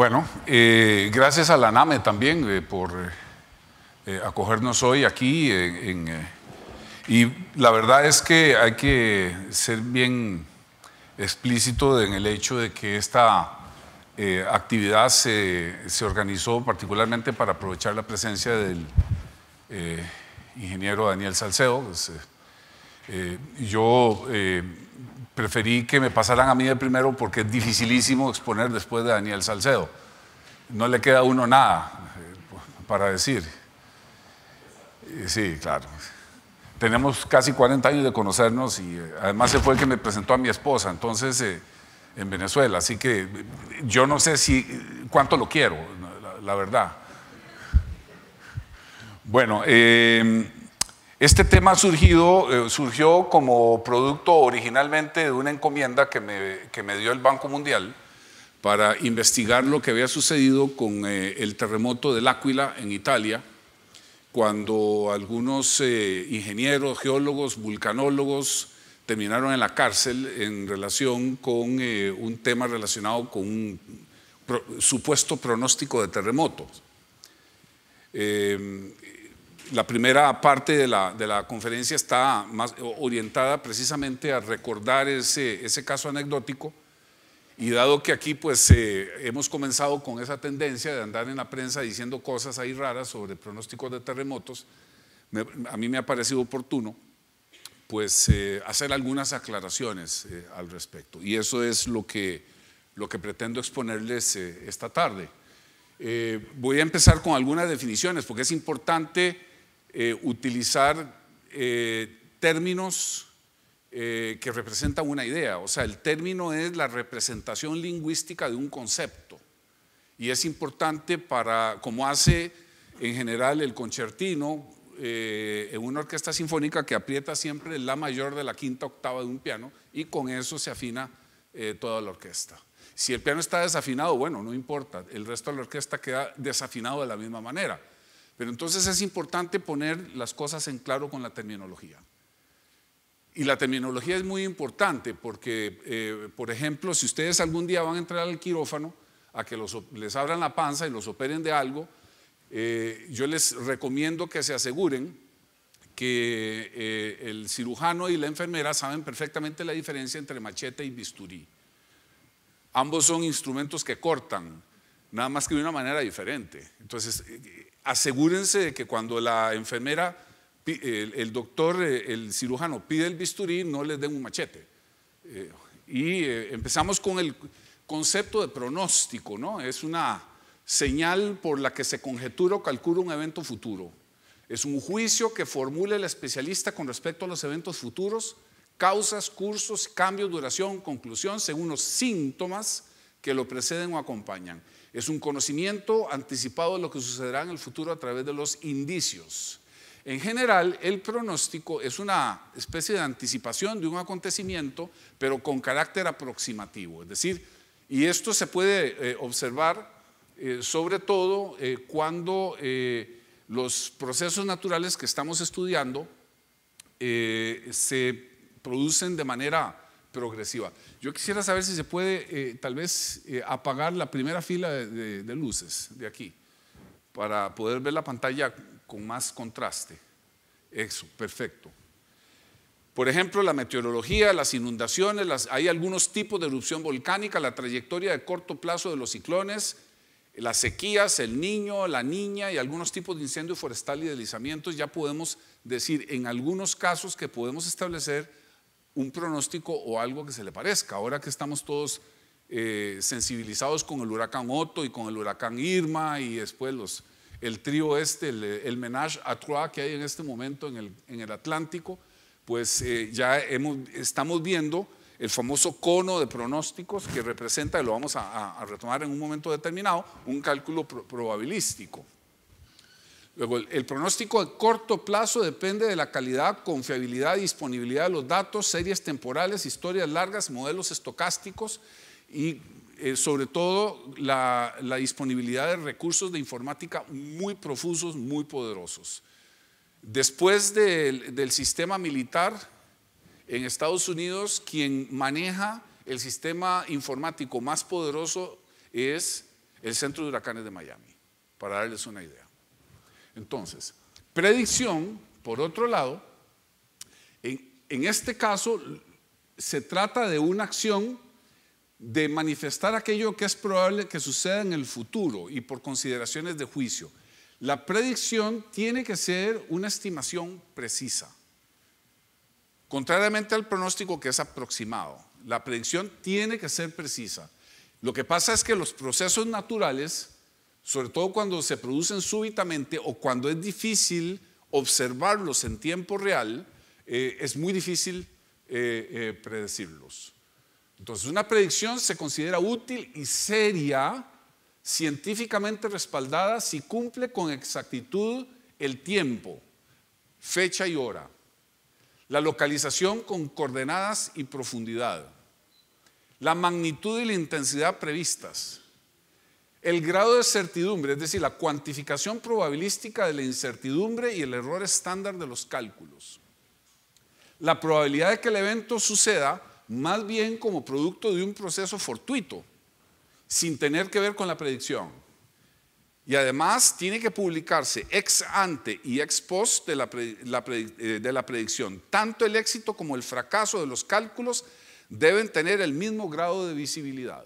Bueno, eh, gracias a la NAME también eh, por eh, acogernos hoy aquí. y la verdad es que hay que ser bien explícito en el hecho de que esta actividad se, organizó particularmente para aprovechar la presencia del ingeniero Daniel Salcedo. Pues, yo preferí que me pasaran a mí de primero porque es dificilísimo exponer después de Daniel Salcedo no le queda a uno nada eh, para decir. Sí, claro. Tenemos casi 40 años de conocernos y eh, además se fue el que me presentó a mi esposa, entonces eh, en Venezuela. Así que yo no sé si cuánto lo quiero, la, verdad. Bueno, em, este tema surgido, surgió como producto originalmente de una encomienda que me, que me dio el Banco Mundial para investigar lo que había sucedido con eh, el terremoto del Áquila en Italia, cuando algunos eh, ingenieros, geólogos, vulcanólogos terminaron en la cárcel en relación con eh, un tema relacionado con un supuesto pronóstico de terremotos. la primera parte de la, de conferencia está más orientada precisamente a recordar ese, ese caso anecdótico y dado que aquí pues eh, hemos comenzado con esa tendencia de andar en la prensa diciendo cosas ahí raras sobre pronósticos de terremotos, a mí me ha parecido oportuno pues eh, hacer algunas aclaraciones eh, al respecto. Y eso es lo que, lo que pretendo exponerles esta tarde. voy a empezar con algunas definiciones porque es importante utilizar términos eh, que representa una idea. O sea, el término es la representación lingüística de un concepto. Y es importante para, como hace en general el concertino eh, en una orquesta sinfónica que aprieta siempre la mayor de la quinta octava de un piano y con eso se afina eh, toda la orquesta. Si el piano está desafinado, bueno, no importa, el resto de la orquesta queda desafinado de la misma manera. Pero entonces es importante poner las cosas en claro con la terminología. Y la terminología es muy importante porque, eh, por ejemplo, si ustedes algún día van a entrar al quirófano a que les abran la panza y los operen de algo, eh, yo les recomiendo que se aseguren que eh, el cirujano y la enfermera saben perfectamente la diferencia entre machete y bisturí. Ambos son instrumentos que cortan, nada más que de una manera diferente. Entonces, asegúrense de que cuando la enfermera el, doctor, eh, el cirujano pide el bisturí, no les den un machete. Eh, y eh, empezamos con el concepto de pronóstico, ¿no? Es una señal por la que se conjetura o calcula un evento futuro. Es un juicio que formule el especialista con respecto a los eventos futuros, causas, cursos, cambios, duración, conclusión, según los síntomas que lo preceden o acompañan. Es un conocimiento anticipado de lo que sucederá en el futuro a través de los indicios. En general, el pronóstico es una especie de anticipación de un acontecimiento, pero con carácter aproximativo. Es decir, y esto se puede eh, observar eh, sobre todo eh, cuando los procesos naturales que estamos estudiando se producen de manera progresiva. Yo quisiera saber si se puede tal vez apagar la primera fila de, de luces de aquí para poder ver la pantalla con más contraste. Eso, perfecto. Por ejemplo, la meteorología, las inundaciones, hay algunos tipos de erupción volcánica, la trayectoria de corto plazo de los ciclones, las sequías, el niño, la niña y algunos tipos de incendio forestal y deslizamientos, ya podemos decir en algunos casos que podemos establecer un pronóstico o algo que se le parezca. Ahora que estamos todos eh, sensibilizados con el huracán Otto y con el huracán Irma y después los, el trío este, el, menage à trois que hay en este momento en el, Atlántico, pues eh, ya estamos viendo el famoso cono de pronósticos que representa, lo vamos a, retomar en un momento determinado, un cálculo probabilístico. Luego, el, pronóstico de corto plazo depende de la calidad, confiabilidad disponibilidad de los datos, series temporales, historias largas, modelos estocásticos y eh, sobre todo la, disponibilidad de recursos de informática muy profusos, muy poderosos. Después del, sistema militar, en Estados Unidos quien maneja el sistema informático más poderoso es el Centro de Huracanes de Miami, para darles una idea. Entonces, predicción, por otro lado, en este caso se trata de una acción de manifestar aquello que es probable que suceda en el futuro y por consideraciones de juicio. La predicción tiene que ser una estimación precisa, contrariamente al pronóstico que es aproximado. La predicción tiene que ser precisa. Lo que pasa es que los procesos naturales, sobre todo cuando se producen súbitamente o cuando es difícil observarlos en tiempo real, eh, es muy difícil eh, eh, predecirlos. Entonces, una predicción se considera útil y seria, científicamente respaldada, si cumple con exactitud el tiempo, fecha y hora, la localización con coordenadas y profundidad, la magnitud y la intensidad previstas, el grado de certidumbre, es decir, la cuantificación probabilística de la incertidumbre y el error estándar de los cálculos, la probabilidad de que el evento suceda, más bien como producto de un proceso fortuito, sin tener que ver con la predicción. Y además tiene que publicarse ex ante y ex post de la, eh, predicción. Tanto el éxito como el fracaso de los cálculos deben tener el mismo grado de visibilidad.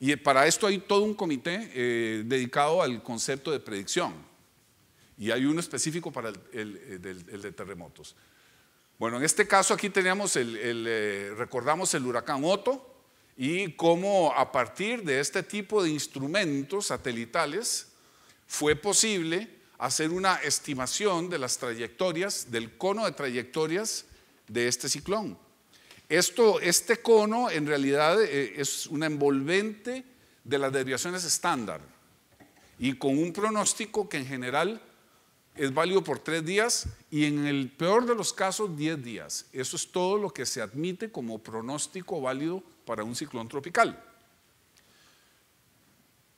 Y para esto hay todo un comité eh, dedicado al concepto de predicción. Y hay uno específico para el eh, de terremotos. Bueno, en este caso aquí teníamos el, eh, recordamos el huracán Otto y cómo a partir de este tipo de instrumentos satelitales fue posible hacer una estimación de las trayectorias, del cono de trayectorias de este ciclón. Esto, este cono en realidad eh, es una envolvente de las derivaciones estándar y con un pronóstico que en general es válido por tres días y en el peor de los casos, diez días. Eso es todo lo que se admite como pronóstico válido para un ciclón tropical.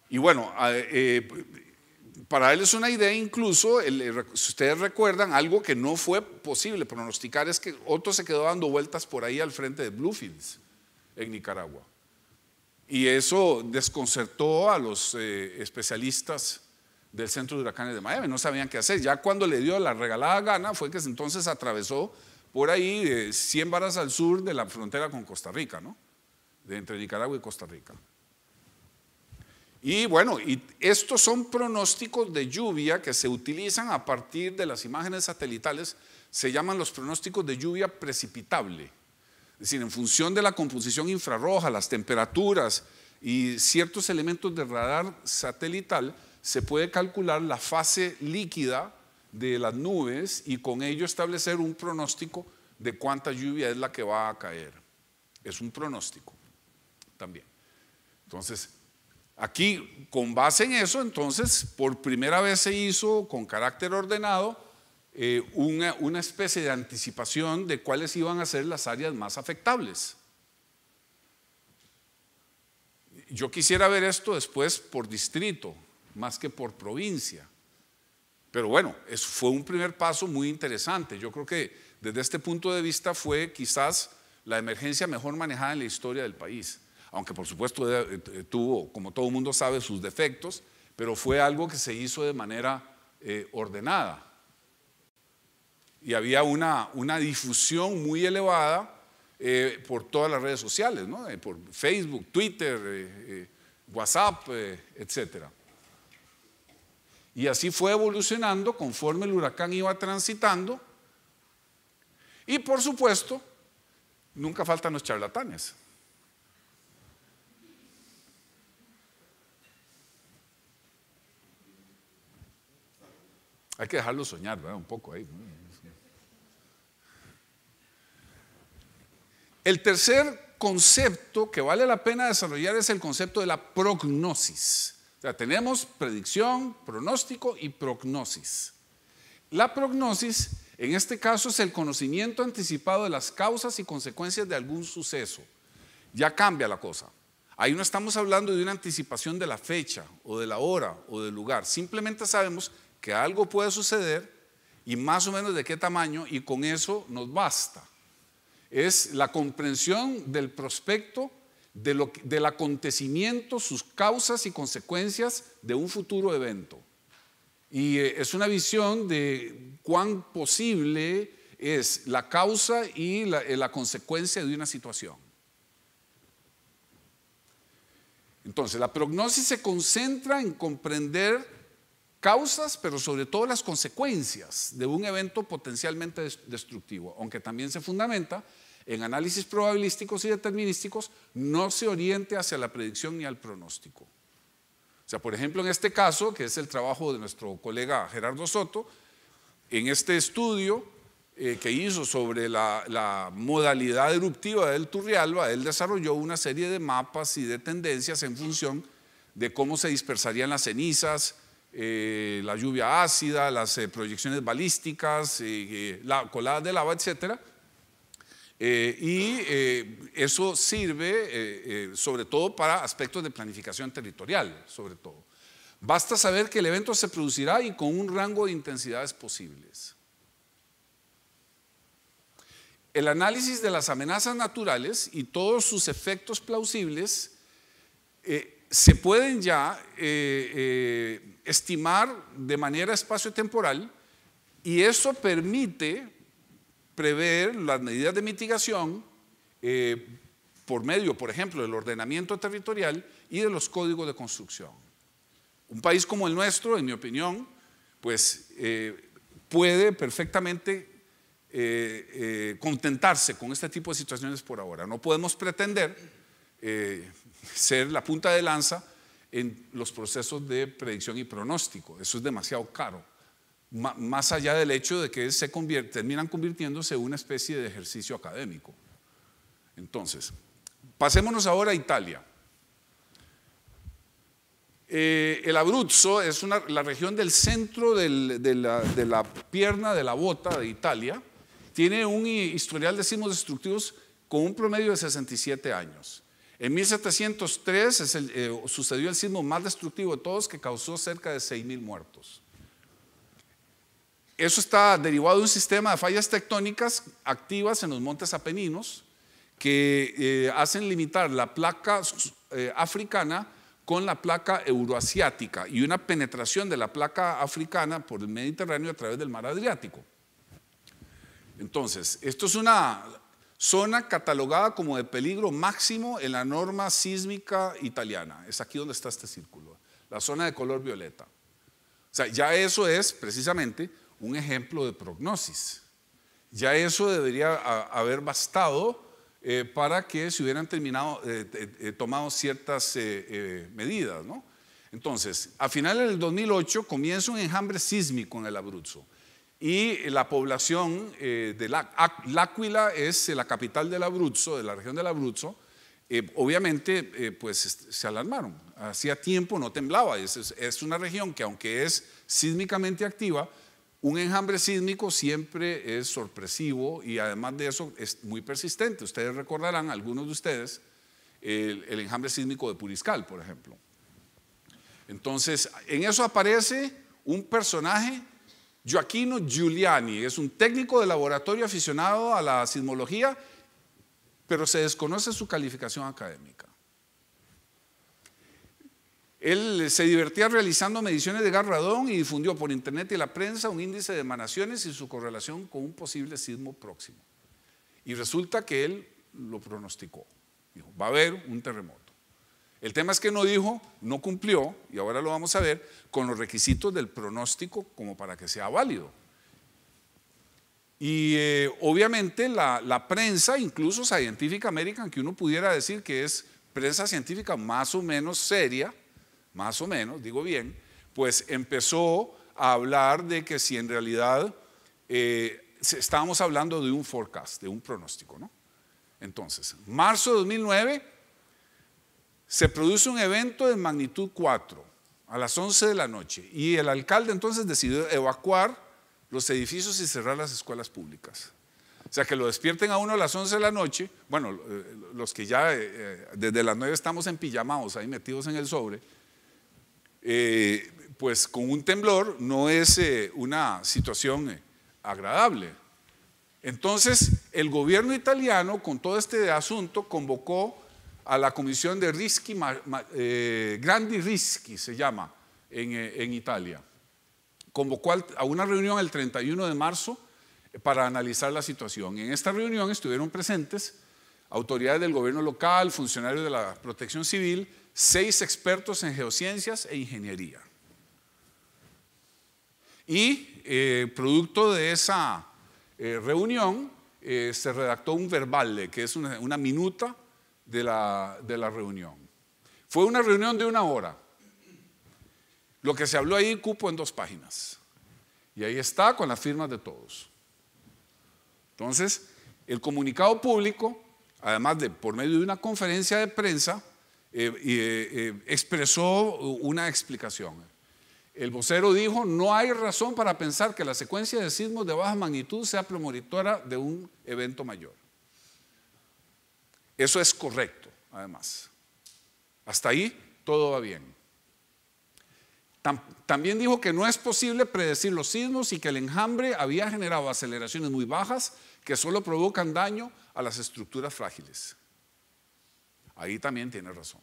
Y bueno, eh, para él es una idea incluso, eh, si ustedes recuerdan, algo que no fue posible pronosticar es que Otto se quedó dando vueltas por ahí al frente de Bluefields, en Nicaragua. Y eso desconcertó a los eh, especialistas del centro de huracanes de Miami, no sabían qué hacer. Ya cuando le dio la regalada gana fue que entonces atravesó por ahí 100 eh, varas al sur de la frontera con Costa Rica, ¿no? De entre Nicaragua y Costa Rica. Y bueno, y estos son pronósticos de lluvia que se utilizan a partir de las imágenes satelitales, se llaman los pronósticos de lluvia precipitable. Es decir, en función de la composición infrarroja, las temperaturas y ciertos elementos de radar satelital, se puede calcular la fase líquida de las nubes y con ello establecer un pronóstico de cuánta lluvia es la que va a caer. Es un pronóstico también. Entonces, aquí, con base en eso, entonces, por primera vez se hizo con carácter ordenado eh, una especie de anticipación de cuáles iban a ser las áreas más afectables. Yo quisiera ver esto después por distrito, más que por provincia. Pero bueno, eso fue un primer paso muy interesante. Yo creo que desde este punto de vista fue quizás la emergencia mejor manejada en la historia del país. Aunque por supuesto eh, tuvo, como todo el mundo sabe, sus defectos, pero fue algo que se hizo de manera eh, ordenada. Y había una, una difusión muy elevada eh, por todas las redes sociales, por Facebook, Twitter, WhatsApp, etcétera. Y así fue evolucionando conforme el huracán iba transitando. Y por supuesto, nunca faltan los charlatanes. Hay que dejarlo soñar, ¿verdad? Un poco ahí. El tercer concepto que vale la pena desarrollar es el concepto de la prognosis. O tenemos predicción, pronóstico y prognosis. La prognosis, en este caso, es el conocimiento anticipado de las causas y consecuencias de algún suceso. Ya cambia la cosa. Ahí no estamos hablando de una anticipación de la fecha o de la hora o del lugar. Simplemente sabemos que algo puede suceder y más o menos de qué tamaño y con eso nos basta. Es la comprensión del prospecto de lo, del acontecimiento, sus causas y consecuencias de un futuro evento. Y eh, es una visión de cuán posible es la causa y la, eh, la consecuencia de una situación. Entonces, la prognosis se concentra en comprender causas, pero sobre todo las consecuencias de un evento potencialmente destructivo, aunque también se fundamenta en análisis probabilísticos y determinísticos no se oriente hacia la predicción ni al pronóstico. O sea, por ejemplo, en este caso, que es el trabajo de nuestro colega Gerardo Soto, en este estudio eh, que hizo sobre la, modalidad eruptiva del Turrialba, él desarrolló una serie de mapas y de tendencias en función de cómo se dispersarían las cenizas, eh, la lluvia ácida, las eh, proyecciones balísticas, la colada de lava, etcétera, eh, y eh, eso sirve eh, sobre todo para aspectos de planificación territorial, sobre todo. Basta saber que el evento se producirá y con un rango de intensidades posibles. El análisis de las amenazas naturales y todos sus efectos plausibles se pueden ya estimar de manera espacio-temporal y eso permite prever las medidas de mitigación eh, por medio, por ejemplo, del ordenamiento territorial y de los códigos de construcción. Un país como el nuestro, en mi opinión, pues eh, puede perfectamente eh, contentarse con este tipo de situaciones por ahora. No podemos pretender ser la punta de lanza en los procesos de predicción y pronóstico. Eso es demasiado caro más allá del hecho de que se terminan convirtiéndose en una especie de ejercicio académico. Entonces, pasémonos ahora a Italia. Eh, el Abruzzo es la región del centro de, la, pierna de la bota de Italia. Tiene un historial de sismos destructivos con un promedio de 67 años. En 1703 eh, sucedió el sismo más destructivo de todos que causó cerca de 6.000 muertos. Eso está derivado de un sistema de fallas tectónicas activas en los montes apeninos que eh, hacen limitar la placa eh, africana con la placa euroasiática y una penetración de la placa africana por el Mediterráneo a través del mar Adriático. Entonces, esto es una zona catalogada como de peligro máximo en la norma sísmica italiana. Es aquí donde está este círculo, la zona de color violeta. O sea, ya eso es precisamente un ejemplo de prognosis. Ya eso debería haber bastado eh, para que se hubieran terminado, eh, eh, tomado ciertas medidas. Entonces, a final del 2008 comienza un enjambre sísmico en el Abruzzo y la población de L'Aquila es la capital del Abruzzo, de la región del Abruzzo, obviamente pues se alarmaron. Hacía tiempo no temblaba. Es, es, una región que aunque es sísmicamente activa, un enjambre sísmico siempre es sorpresivo y además de eso es muy persistente. Ustedes recordarán, algunos de ustedes, el, enjambre sísmico de Puriscal, por ejemplo. Entonces, en eso aparece un personaje, joaquino Giuliani, es un técnico de laboratorio aficionado a la sismología, pero se desconoce su calificación académica. Él eh, se divertía realizando mediciones de Garradón y difundió por internet y la prensa un índice de emanaciones y su correlación con un posible sismo próximo. Y resulta que él lo pronosticó. Dijo, va a haber un terremoto. El tema es que no dijo, no cumplió, y ahora lo vamos a ver, con los requisitos del pronóstico como para que sea válido. Y eh, obviamente la, la, prensa, incluso Scientific American, que uno pudiera decir que es prensa científica más o menos seria, más o menos, digo bien, pues empezó a hablar de que si en realidad eh, estábamos hablando de un forecast, de un pronóstico, ¿no? Entonces, marzo de 2009 se produce un evento de magnitud 4 a las 11 de la noche y el alcalde entonces decidió evacuar los edificios y cerrar las escuelas públicas. O sea, que lo despierten a uno a las 11 de la noche, bueno, eh, los que ya eh, desde las 9 estamos en pijamaos ahí metidos en el sobre, eh, pues con un temblor no es eh, una situación eh, agradable. Entonces, el gobierno italiano, con todo este asunto, convocó a la comisión de Rischi, eh, Grandi Rischi se llama, en, en Italia. Convocó a una reunión el 31 de marzo para analizar la situación. En esta reunión estuvieron presentes autoridades del gobierno local, funcionarios de la protección civil, seis expertos en geociencias e ingeniería. Y eh, producto de esa eh, reunión eh, se redactó un verbal, que es una, minuta de la, de la reunión. Fue una reunión de una hora. Lo que se habló ahí cupo en dos páginas. Y ahí está con las firmas de todos. Entonces, el comunicado público, además de por medio de una conferencia de prensa, eh, eh, eh, expresó una explicación. El vocero dijo, no hay razón para pensar que la secuencia de sismos de baja magnitud sea premonitora de un evento mayor. Eso es correcto, además. Hasta ahí todo va bien. También dijo que no es posible predecir los sismos y que el enjambre había generado aceleraciones muy bajas que solo provocan daño a las estructuras frágiles. Ahí también tiene razón.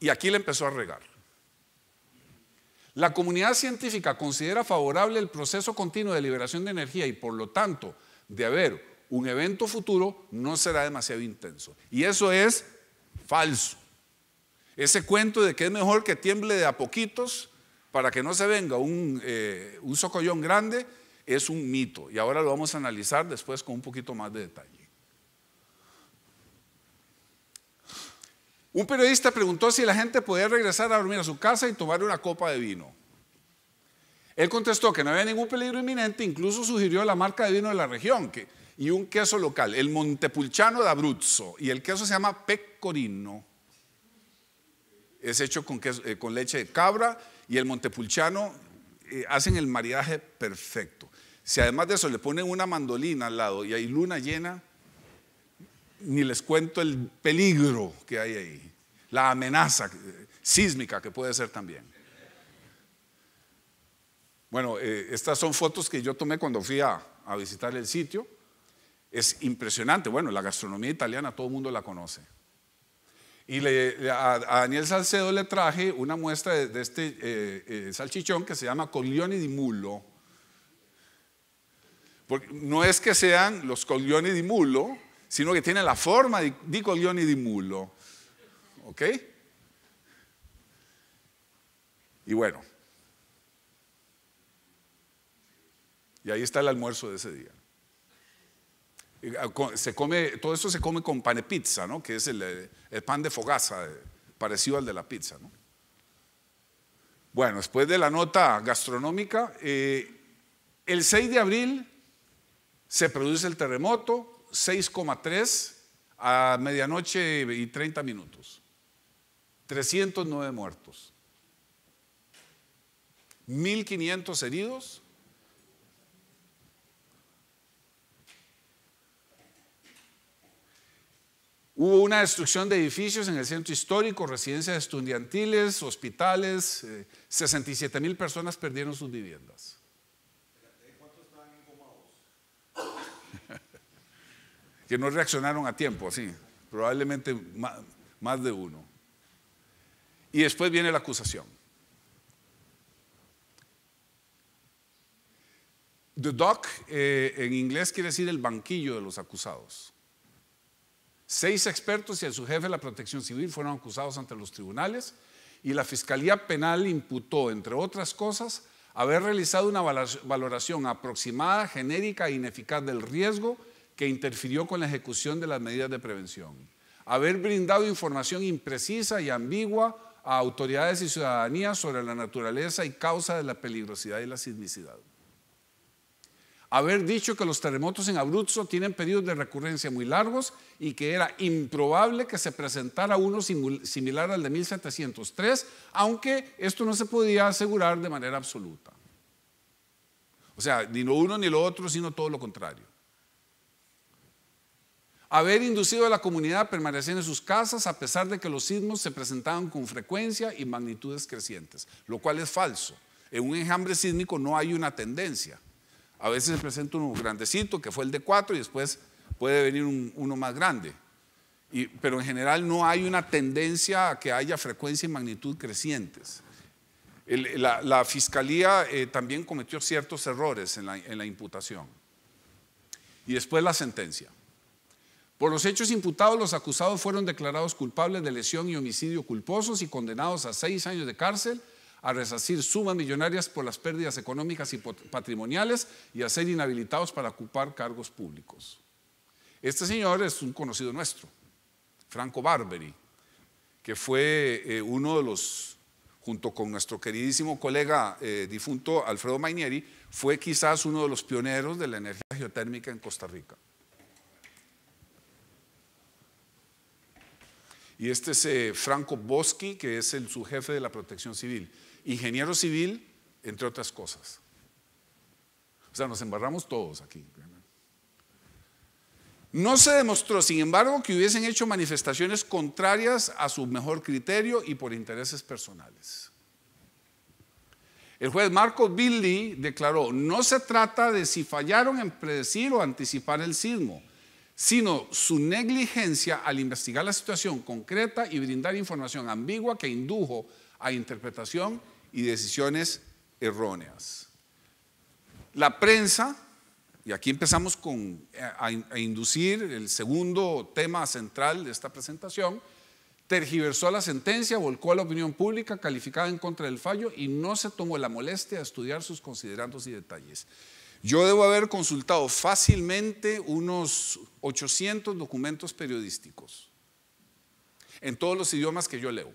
Y aquí le empezó a regar. La comunidad científica considera favorable el proceso continuo de liberación de energía y por lo tanto de haber un evento futuro no será demasiado intenso. Y eso es falso. Ese cuento de que es mejor que tiemble de a poquitos para que no se venga un, eh, socollón grande es un mito. Y ahora lo vamos a analizar después con un poquito más de detalle. Un periodista preguntó si la gente podía regresar a dormir a su casa y tomar una copa de vino. Él contestó que no había ningún peligro inminente, incluso sugirió la marca de vino de la región y un queso local, el Montepulciano Abruzzo y el queso se llama pecorino. Es hecho con, eh, leche de cabra y el Montepulciano eh, hacen el maridaje perfecto. Si además de eso le ponen una mandolina al lado y hay luna llena, ni les cuento el peligro que hay ahí la amenaza sísmica que puede ser también. Bueno, eh, estas son fotos que yo tomé cuando fui a, visitar el sitio. Es impresionante. Bueno, la gastronomía italiana todo el mundo la conoce. Y a, Daniel Salcedo le traje una muestra de, este eh, eh, salchichón que se llama coglioni di mulo. no es que sean los coglioni di mulo, sino que tienen la forma de, di coglioni di mulo. ¿ok? Y bueno, y ahí está el almuerzo de ese día. Ah, se come, todo esto se come con pan de pizza, ¿no? Que es el, eh, pan de fogaza, eh, parecido al de la pizza, ¿no? Bueno, después de la nota gastronómica, eh, el 6 de abril se produce el terremoto, 6,3 a medianoche y 30 minutos. 309 muertos, 1.500 heridos. Hubo una destrucción de edificios en el centro histórico, residencias estudiantiles, hospitales, 67 eh, mil personas perdieron sus viviendas. que no reaccionaron a tiempo, sí, probablemente más de uno. Y después viene la acusación. The dock eh, en inglés quiere decir el banquillo de los acusados. Seis expertos y el su jefe de la protección civil fueron acusados ante los tribunales y la Fiscalía Penal imputó, entre otras cosas, haber realizado una valoración aproximada, genérica e ineficaz del riesgo que interfirió con la ejecución de las medidas de prevención, haber brindado información imprecisa y ambigua a autoridades y ciudadanía sobre la naturaleza y causa de la peligrosidad y la sismicidad. Haber dicho que los terremotos en Abruzzo tienen periodos de recurrencia muy largos y que era improbable que se presentara uno similar al de 1703, aunque esto no se podía asegurar de manera absoluta. O sea, ni lo uno ni lo otro, sino todo lo contrario haber inducido a la comunidad a permanecer en sus casas a pesar de que los sismos se presentaban con frecuencia y magnitudes crecientes, lo cual es falso. En un enjambre sísmico no hay una tendencia. A veces se presenta uno grandecito, que fue el de cuatro, y después puede venir uno más grande. pero en general no hay una tendencia a que haya frecuencia y magnitud crecientes. la, fiscalía eh, también cometió ciertos errores en la imputación. Y después la sentencia. Por los hechos imputados, los acusados fueron declarados culpables de lesión y homicidio culposos y condenados a seis años de cárcel, a resarcir sumas millonarias por las pérdidas económicas y patrimoniales y a ser inhabilitados para ocupar cargos públicos. Este señor es un conocido nuestro, Franco Barberi, que fue eh, uno de los, junto con nuestro queridísimo colega eh, difunto Alfredo Mainieri, fue quizás uno de los pioneros de la energía geotérmica en Costa Rica. Y este es eh, Franco Boschi, que es el subjefe de la protección civil. Ingeniero civil, entre otras cosas. O sea, nos embarramos todos aquí. No se demostró, sin embargo, que hubiesen hecho manifestaciones contrarias a su mejor criterio y por intereses personales. El juez Marco Billy declaró, no se trata de si fallaron en predecir o anticipar el sismo sino su negligencia al investigar la situación concreta y brindar información ambigua que indujo a interpretación y decisiones erróneas. La prensa, y aquí empezamos con, eh, a, a inducir el segundo tema central de esta presentación, tergiversó la sentencia, volcó a la opinión pública calificada en contra del fallo y no se tomó la molestia de estudiar sus considerandos y detalles. Yo debo haber consultado fácilmente unos 800 documentos periodísticos en todos los idiomas que yo leo.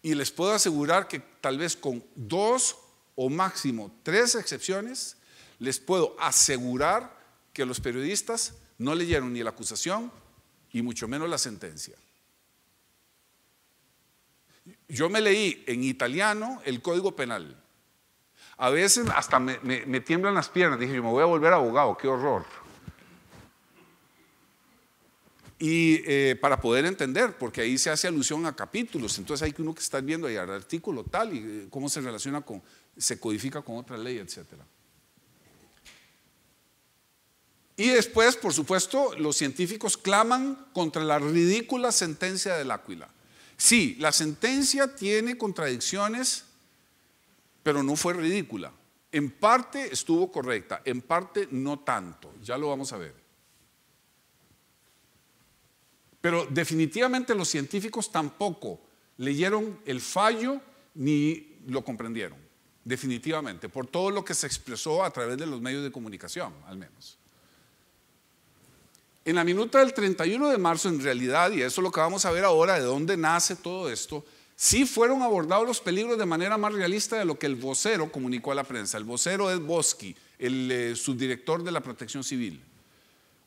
Y les puedo asegurar que tal vez con dos o máximo tres excepciones, les puedo asegurar que los periodistas no leyeron ni la acusación y mucho menos la sentencia. Yo me leí en italiano el Código Penal a veces hasta me, tiemblan las piernas. Dije, yo me voy a volver abogado, qué horror. Y eh, para poder entender, porque ahí se hace alusión a capítulos, entonces hay que uno que está viendo ahí al artículo tal y eh, cómo se relaciona con, se codifica con otra ley, etc. Y después, por supuesto, los científicos claman contra la ridícula sentencia del Áquila. Sí, la sentencia tiene contradicciones pero no fue ridícula. En parte estuvo correcta, en parte no tanto, ya lo vamos a ver. Pero definitivamente los científicos tampoco leyeron el fallo ni lo comprendieron, definitivamente, por todo lo que se expresó a través de los medios de comunicación, al menos. En la minuta del 31 de marzo, en realidad, y eso es lo que vamos a ver ahora, de dónde nace todo esto, sí fueron abordados los peligros de manera más realista de lo que el vocero comunicó a la prensa. El vocero es Boschi, el eh, subdirector de la Protección Civil.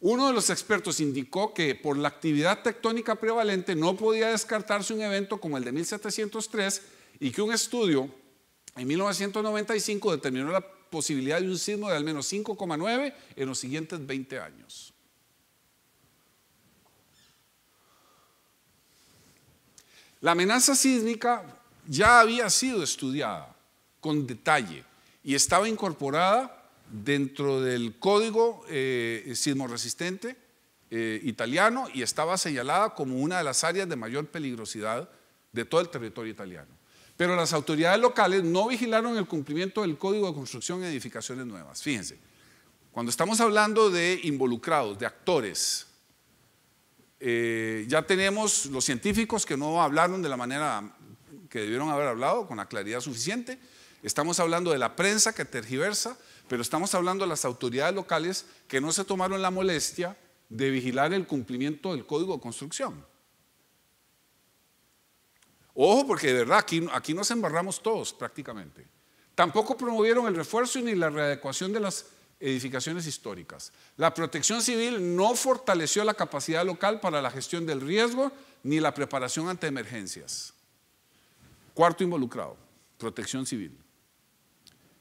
Uno de los expertos indicó que por la actividad tectónica prevalente no podía descartarse un evento como el de 1703 y que un estudio en 1995 determinó la posibilidad de un sismo de al menos 5,9 en los siguientes 20 años. La amenaza sísmica ya había sido estudiada con detalle y estaba incorporada dentro del código eh, Resistente eh, italiano y estaba señalada como una de las áreas de mayor peligrosidad de todo el territorio italiano. Pero las autoridades locales no vigilaron el cumplimiento del Código de Construcción y Edificaciones Nuevas. Fíjense, cuando estamos hablando de involucrados, de actores, eh, ya tenemos los científicos que no hablaron de la manera que debieron haber hablado, con la claridad suficiente. Estamos hablando de la prensa que tergiversa, pero estamos hablando de las autoridades locales que no se tomaron la molestia de vigilar el cumplimiento del código de construcción. Ojo, porque de verdad aquí, aquí nos embarramos todos prácticamente. Tampoco promovieron el refuerzo ni la readecuación de las edificaciones históricas. La protección civil no fortaleció la capacidad local para la gestión del riesgo ni la preparación ante emergencias. Cuarto involucrado, protección civil.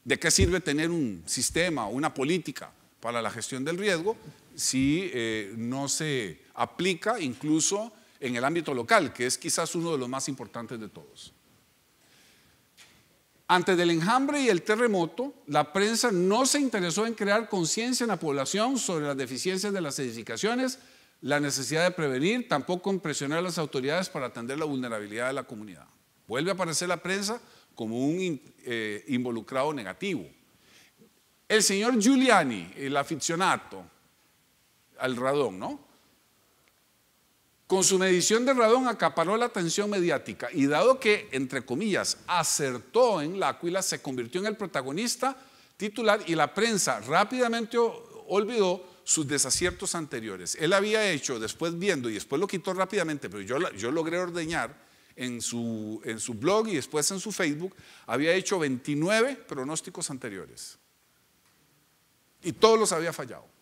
¿De qué sirve tener un sistema, o una política para la gestión del riesgo si eh, no se aplica incluso en el ámbito local, que es quizás uno de los más importantes de todos? Antes del enjambre y el terremoto, la prensa no se interesó en crear conciencia en la población sobre las deficiencias de las edificaciones, la necesidad de prevenir, tampoco en presionar a las autoridades para atender la vulnerabilidad de la comunidad. Vuelve a aparecer la prensa como un eh, involucrado negativo. El señor Giuliani, el aficionado al radón, ¿no? Con su medición de radón acaparó la atención mediática y dado que, entre comillas, acertó en la Aquila, se convirtió en el protagonista titular y la prensa rápidamente olvidó sus desaciertos anteriores. Él había hecho, después viendo, y después lo quitó rápidamente, pero yo, logré ordeñar en su, en su blog y después en su Facebook, había hecho 29 pronósticos anteriores. Y todos los había fallado.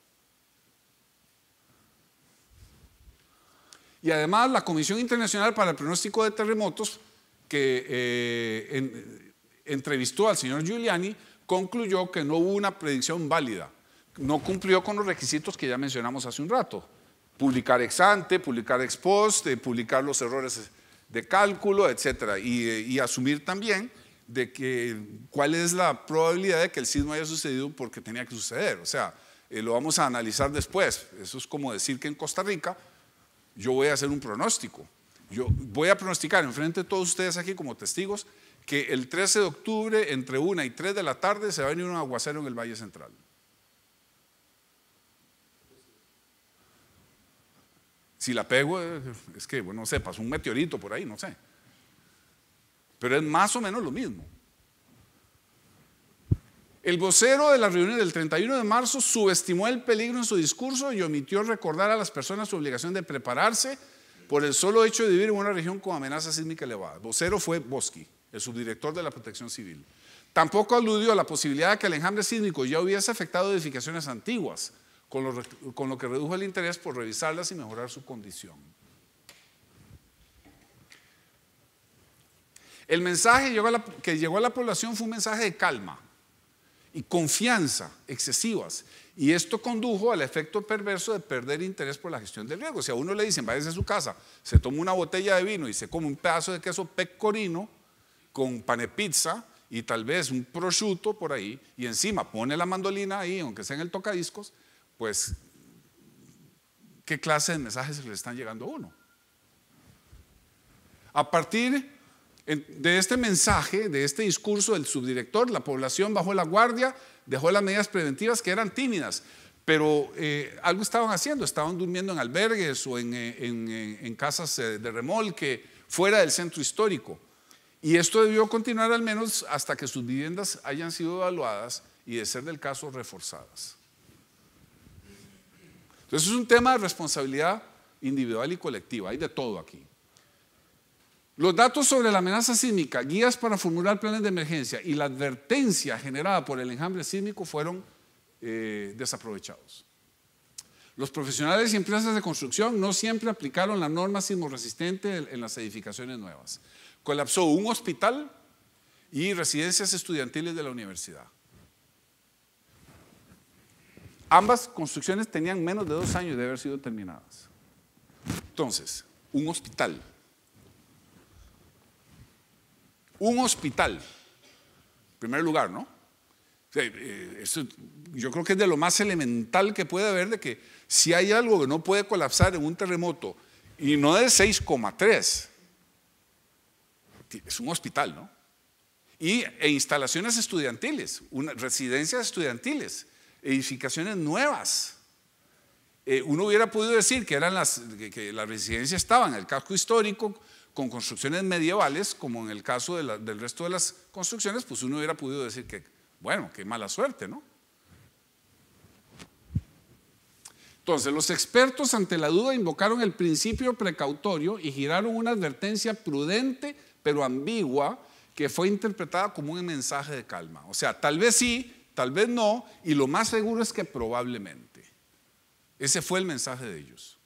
Y además la Comisión Internacional para el Pronóstico de Terremotos, que eh, entrevistó al señor Giuliani, concluyó que no hubo una predicción válida. No cumplió con los requisitos que ya mencionamos hace un rato. Publicar ex ante, publicar ex post, eh, publicar los errores de cálculo, etc. Eh, y, asumir también de que cuál es la probabilidad de que el sismo haya sucedido porque tenía que suceder. O sea, lo vamos a analizar después. Eso es como decir que en Costa Rica yo voy a hacer un pronóstico. Yo voy a pronosticar enfrente de todos ustedes aquí como testigos que el 13 de octubre entre 1 y 3 de la tarde se va a venir un aguacero en el Valle Central. Si la pego, es que, bueno, no sé, pasó un meteorito por ahí, no sé. Pero es más o menos lo mismo. El vocero de la reunión del 31 de marzo subestimó el peligro en su discurso y omitió recordar a las personas su obligación de prepararse por el solo hecho de vivir en una región con amenaza sísmica elevada. El vocero fue Bosky, el subdirector de la Protección Civil. Tampoco aludió a la posibilidad de que el enjambre sísmico ya hubiese afectado edificaciones antiguas, con lo, con lo que redujo el interés por revisarlas y mejorar su condición. El mensaje que llegó a la población fue un mensaje de calma y confianza excesivas. Y esto condujo al efecto perverso de perder interés por la gestión del riesgo. Si a uno le dicen, váyase a su casa, se toma una botella de vino y se come un pedazo de queso pecorino con pizza y tal vez un prosciutto por ahí, y encima pone la mandolina ahí, aunque sea en el tocadiscos, pues, ¿qué clase de mensajes le están llegando a uno? A partir de este mensaje, de este discurso del subdirector, la población bajó la guardia, dejó las medidas preventivas que eran tímidas, pero eh, algo estaban haciendo, estaban durmiendo en albergues o en, eh, en, casas eh, de remolque, fuera del centro histórico. Y esto debió continuar al menos hasta que sus viviendas hayan sido evaluadas y, de ser del caso, reforzadas. Entonces es un tema de responsabilidad individual y colectiva, hay de todo aquí. Los datos sobre la amenaza sísmica, guías para formular planes de emergencia y la advertencia generada por el enjambre sísmico fueron eh, desaprovechados. Los profesionales y empresas de construcción no siempre aplicaron la norma resistente en las edificaciones nuevas. Colapsó un hospital y residencias estudiantiles de la universidad. Ambas construcciones tenían menos de dos años de haber sido terminadas. Entonces, un hospital un hospital, en primer lugar, ¿no? Eh, yo creo que es de lo más elemental que puede haber de que si hay algo que no puede colapsar en un terremoto y no de 6,3, es un hospital, ¿no? Y, e instalaciones estudiantiles, residencias estudiantiles, edificaciones nuevas. Eh, uno hubiera podido decir que, eran las, que la residencia estaba en el casco histórico, con construcciones medievales, como en el caso del resto de las construcciones, pues uno hubiera podido decir que, bueno, qué mala suerte, ¿no? Entonces, los expertos ante la duda invocaron el principio precautorio y giraron una advertencia prudente pero ambigua que fue interpretada como un mensaje de calma. O sea, tal vez sí, tal vez no, y lo más seguro es que probablemente. Ese fue el mensaje de ellos.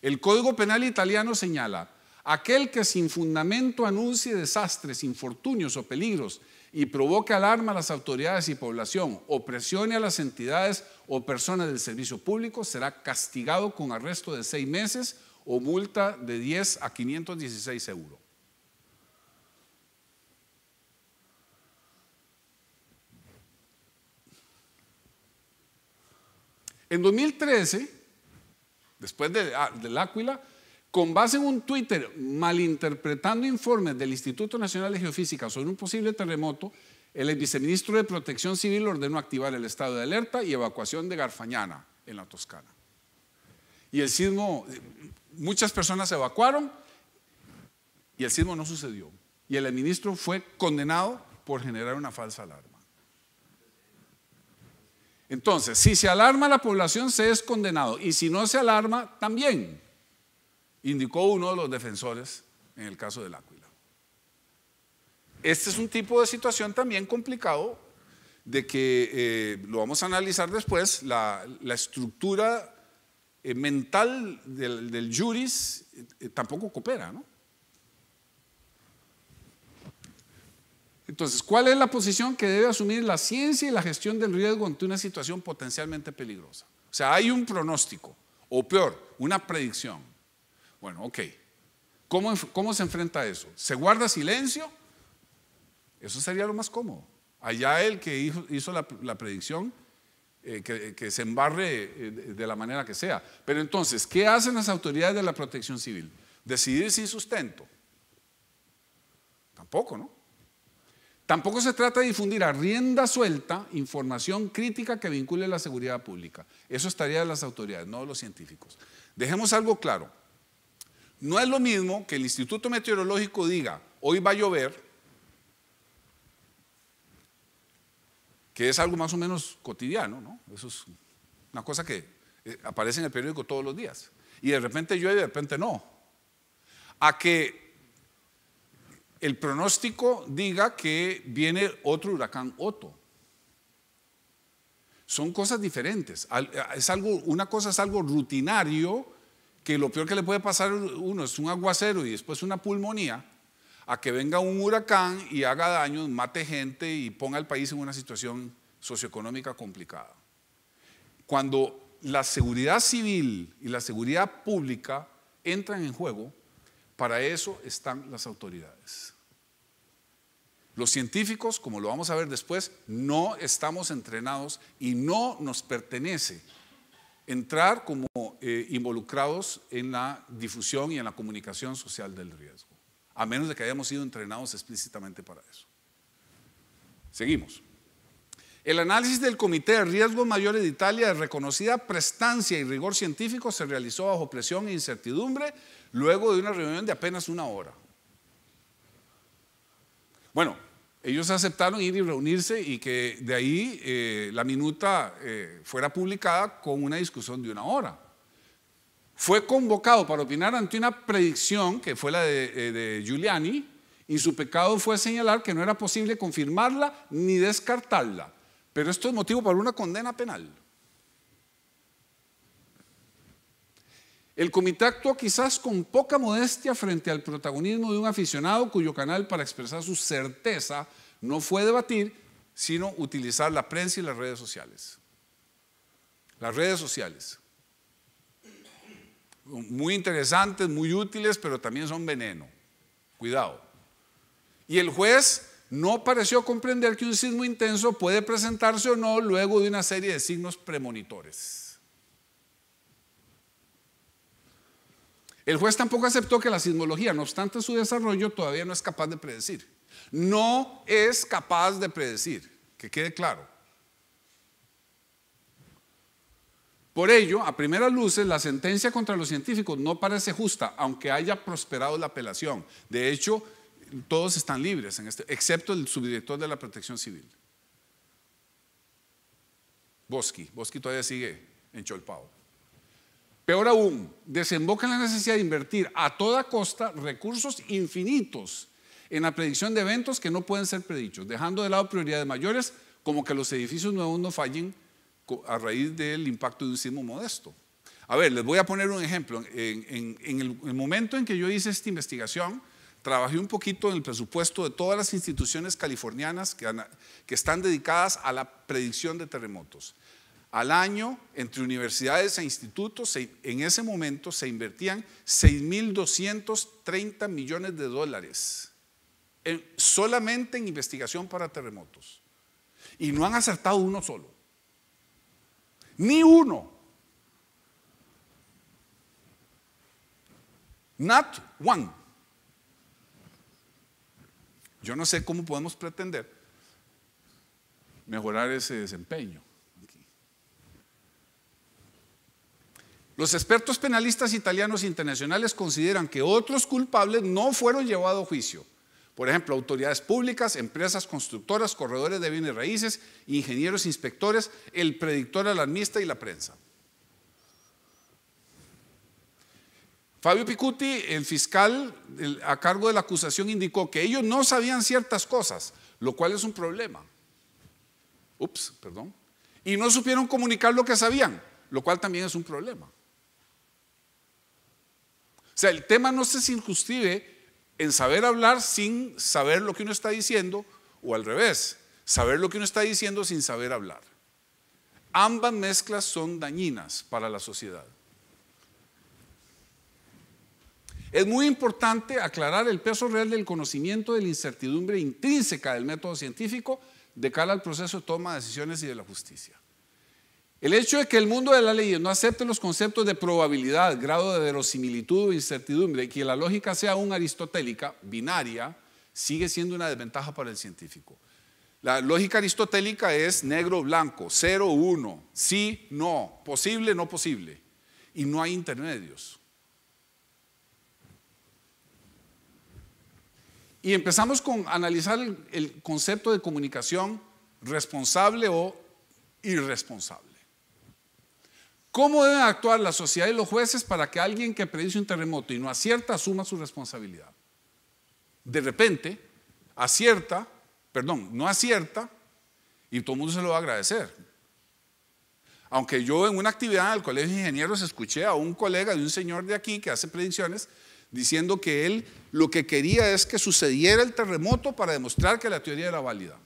El Código Penal italiano señala, Aquel que sin fundamento anuncie desastres, infortunios o peligros y provoque alarma a las autoridades y población o presione a las entidades o personas del servicio público será castigado con arresto de seis meses o multa de 10 a 516 euros. En 2013, después ah, del Áquila, con base en un Twitter malinterpretando informes del Instituto Nacional de Geofísica sobre un posible terremoto, el viceministro de Protección Civil ordenó activar el estado de alerta y evacuación de Garfañana en la Toscana. Y el sismo, muchas personas se evacuaron y el sismo no sucedió. Y el ministro fue condenado por generar una falsa alarma. Entonces, si se alarma la población, se es condenado. Y si no se alarma, también indicó uno de los defensores en el caso del Áquila. Este es un tipo de situación también complicado de que eh, lo vamos a analizar después, la, estructura eh, mental del, juris eh, tampoco coopera, ¿no? Entonces, ¿cuál es la posición que debe asumir la ciencia y la gestión del riesgo ante una situación potencialmente peligrosa? O sea, hay un pronóstico, o peor, una predicción. Bueno, ok. ¿Cómo, se enfrenta a eso? ¿Se guarda silencio? Eso sería lo más cómodo. Allá el que hizo, la, predicción, eh, que, se embarre eh, de la manera que sea. Pero entonces, ¿qué hacen las autoridades de la protección civil? Decidir sin sustento. Tampoco, ¿no? Tampoco se trata de difundir a rienda suelta información crítica que vincule la seguridad pública. Eso estaría de las autoridades, no de los científicos. Dejemos algo claro. No es lo mismo que el Instituto Meteorológico diga, hoy va a llover, que es algo más o menos cotidiano, ¿no? Eso es una cosa que eh, aparece en el periódico todos los días. Y de repente llueve, de repente no. A que el pronóstico diga que viene otro huracán Otto. Son cosas diferentes. Es algo, una cosa es algo rutinario que lo peor que le puede pasar a uno es un aguacero y después una pulmonía, a que venga un huracán y haga daño, mate gente y ponga al país en una situación socioeconómica complicada. Cuando la seguridad civil y la seguridad pública entran en juego, para eso están las autoridades. Los científicos, como lo vamos a ver después, no estamos entrenados y no nos pertenece entrar como eh, involucrados en la difusión y en la comunicación social del riesgo, a menos de que hayamos sido entrenados explícitamente para eso. Seguimos. El análisis del Comité de Riesgos Mayores de Italia de reconocida prestancia y rigor científico se realizó bajo presión e incertidumbre luego de una reunión de apenas una hora. Bueno, ellos aceptaron ir y reunirse y que de ahí eh, la minuta eh, fuera publicada con una discusión de una hora. Fue convocado para opinar ante una predicción que fue la eh, de Giuliani y su pecado fue señalar que no era posible confirmarla ni descartarla. Pero esto es motivo para una condena penal. El comité actuó quizás con poca modestia frente al protagonismo de un aficionado cuyo canal para expresar su certeza no fue debatir, sino utilizar la prensa y las redes sociales. Las redes sociales. Muy interesantes, muy útiles, pero también son veneno. Cuidado. Y el juez no pareció comprender que un sismo intenso puede presentarse o no luego de una serie de signos premonitores. El juez tampoco aceptó que la sismología, no obstante su desarrollo, todavía no es capaz de predecir. No es capaz de predecir, que quede claro. Por ello, a primeras luces, la sentencia contra los científicos no parece justa, aunque haya prosperado la apelación. De hecho, todos están libres, en este, excepto el subdirector de la Protección Civil. Bosky. Bosky todavía sigue en Cholpao. Peor aún, desemboca en la necesidad de invertir a toda costa recursos infinitos en la predicción de eventos que no pueden ser predichos, dejando de lado prioridades mayores como que los edificios nuevos no fallen a raíz del impacto de un sismo modesto. A ver, les voy a poner un ejemplo. En, el, momento en que yo hice esta investigación, trabajé un poquito en el presupuesto de todas las instituciones californianas que, están dedicadas a la predicción de terremotos al año entre universidades e institutos, en ese momento se invertían 6.230 millones de dólares solamente en investigación para terremotos. Y no han acertado uno solo. Ni uno. Not one. Yo no sé cómo podemos pretender mejorar ese desempeño. Los expertos penalistas italianos e internacionales consideran que otros culpables no fueron llevados a juicio. Por ejemplo, autoridades públicas, empresas constructoras, corredores de bienes raíces, ingenieros, inspectores, el predictor alarmista y la prensa. Fabio Picuti, el fiscal a cargo de la acusación, indicó que ellos no sabían ciertas cosas, lo cual es un problema. Ups, perdón. Y no supieron comunicar lo que sabían, lo cual también es un problema. O sea, el tema no se injustive en saber hablar sin saber lo que uno está diciendo o al revés, saber lo que uno está diciendo sin saber hablar. Ambas mezclas son dañinas para la sociedad. Es muy importante aclarar el peso real del conocimiento de la incertidumbre intrínseca del método científico de cara al proceso de toma de decisiones y de la justicia. El hecho de que el mundo de la ley no acepte los conceptos de probabilidad, grado de verosimilitud o incertidumbre, y que la lógica sea aún aristotélica, binaria, sigue siendo una desventaja para el científico. La lógica aristotélica es negro-blanco, 0-1, sí, no, posible, no posible. Y no hay intermedios. Y empezamos con analizar el concepto de comunicación responsable o irresponsable. ¿Cómo deben actuar la sociedad y los jueces para que alguien que predice un terremoto y no acierta asuma su responsabilidad? De repente, acierta, perdón, no acierta y todo el mundo se lo va a agradecer. Aunque yo en una actividad del Colegio de Ingenieros escuché a un colega de un señor de aquí que hace predicciones diciendo que él lo que quería es que sucediera el terremoto para demostrar que la teoría era válida.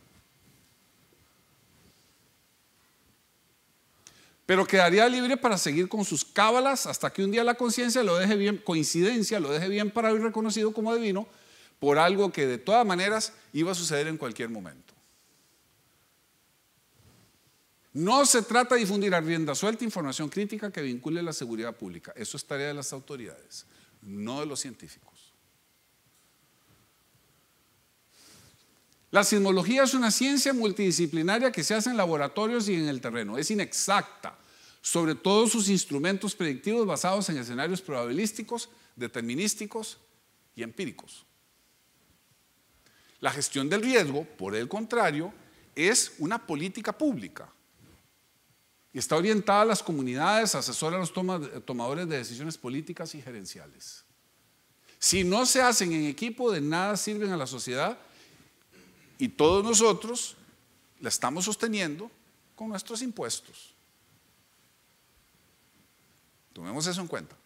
pero quedaría libre para seguir con sus cábalas hasta que un día la conciencia lo deje bien, coincidencia, lo deje bien para hoy reconocido como divino por algo que de todas maneras iba a suceder en cualquier momento. No se trata de difundir a rienda suelta información crítica que vincule la seguridad pública. Eso es tarea de las autoridades, no de los científicos. La sismología es una ciencia multidisciplinaria que se hace en laboratorios y en el terreno. Es inexacta sobre todos sus instrumentos predictivos basados en escenarios probabilísticos, determinísticos y empíricos. La gestión del riesgo, por el contrario, es una política pública y está orientada a las comunidades, asesora a los tomadores de decisiones políticas y gerenciales. Si no se hacen en equipo, de nada sirven a la sociedad y todos nosotros la estamos sosteniendo con nuestros impuestos. Tomemos eso en cuenta.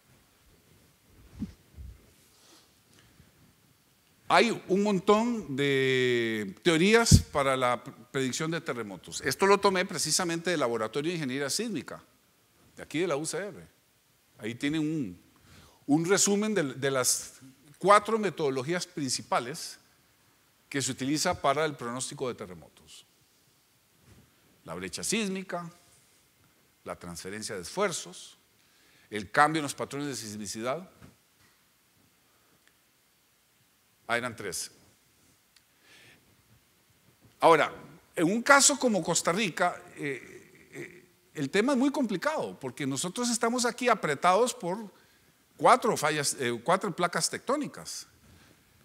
Hay un montón de teorías para la predicción de terremotos. Esto lo tomé precisamente del Laboratorio de Ingeniería Sísmica, de aquí de la UCR. Ahí tienen un, resumen de, de las cuatro metodologías principales que se utiliza para el pronóstico de terremotos. La brecha sísmica, la transferencia de esfuerzos, el cambio en los patrones de sismicidad? Ah, eran tres. Ahora, en un caso como Costa Rica, eh, eh, el tema es muy complicado, porque nosotros estamos aquí apretados por cuatro fallas, eh, cuatro placas tectónicas.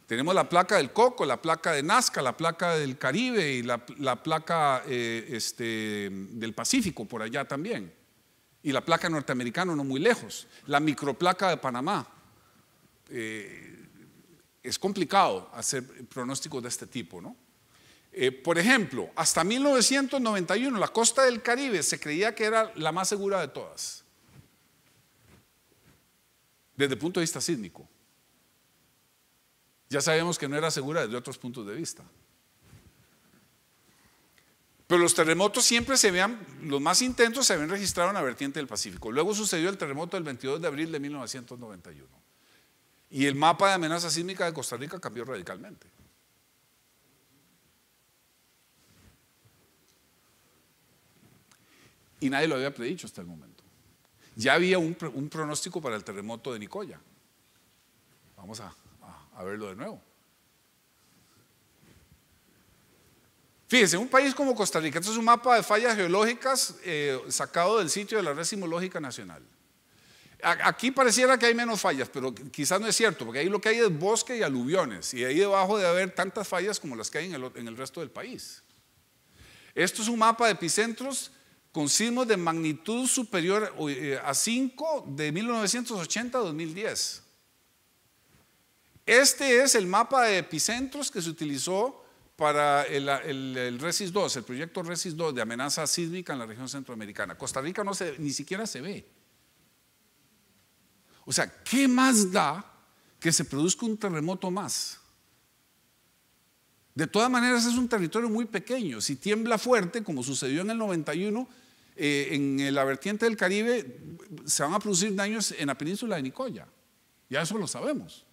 Tenemos la placa del Coco, la placa de Nazca, la placa del Caribe y la, placa este, del Pacífico por allá también y la placa norteamericana no muy lejos. La microplaca de Panamá. Eh, es complicado hacer pronósticos de este tipo, ¿no? Eh, por ejemplo, hasta 1991 la costa del Caribe se creía que era la más segura de todas, desde el punto de vista sísmico. Ya sabemos que no era segura desde otros puntos de vista. Pero los terremotos siempre se vean, los más intensos se habían registrado en la vertiente del Pacífico. Luego sucedió el terremoto del 22 de abril de 1991. Y el mapa de amenaza sísmica de Costa Rica cambió radicalmente. Y nadie lo había predicho hasta el momento. Ya había un, pronóstico para el terremoto de Nicoya. Vamos a verlo de nuevo. Fíjense, un país como Costa Rica, esto es un mapa de fallas geológicas eh, sacado del sitio de la Red Sismológica Nacional. Aquí pareciera que hay menos fallas, pero quizás no es cierto, porque ahí lo que hay es bosque y aluviones, y ahí debajo debe haber tantas fallas como las que hay en el, en el resto del país. Esto es un mapa de epicentros con sismos de magnitud superior eh, a 5 de 1980 a 2010. Este es el mapa de epicentros que se utilizó para el, RESIS 2, el proyecto RESIS 2 de amenaza sísmica en la región centroamericana. Costa Rica no ni siquiera se ve. O sea, ¿qué más da que se produzca un terremoto más? De todas maneras es un territorio muy pequeño. Si tiembla fuerte, como sucedió en el 91, eh, en la vertiente del Caribe se van a producir daños en la península de Nicoya. Ya eso lo sabemos.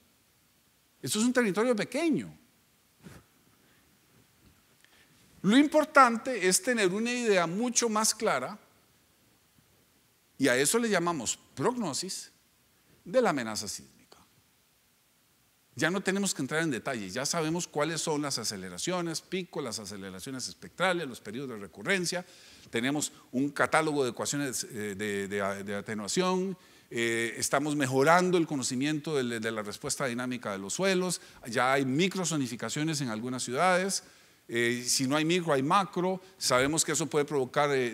Esto es un territorio pequeño. Lo importante es tener una idea mucho más clara, y a eso le llamamos prognosis, de la amenaza sísmica. Ya no tenemos que entrar en detalle, ya sabemos cuáles son las aceleraciones, pico, las aceleraciones espectrales, los periodos de recurrencia, tenemos un catálogo de ecuaciones eh, de, atenuación, eh, estamos mejorando el conocimiento de, la respuesta dinámica de los suelos, ya hay microzonificaciones en algunas ciudades, eh, si no hay micro, hay macro. Sabemos que eso puede provocar eh,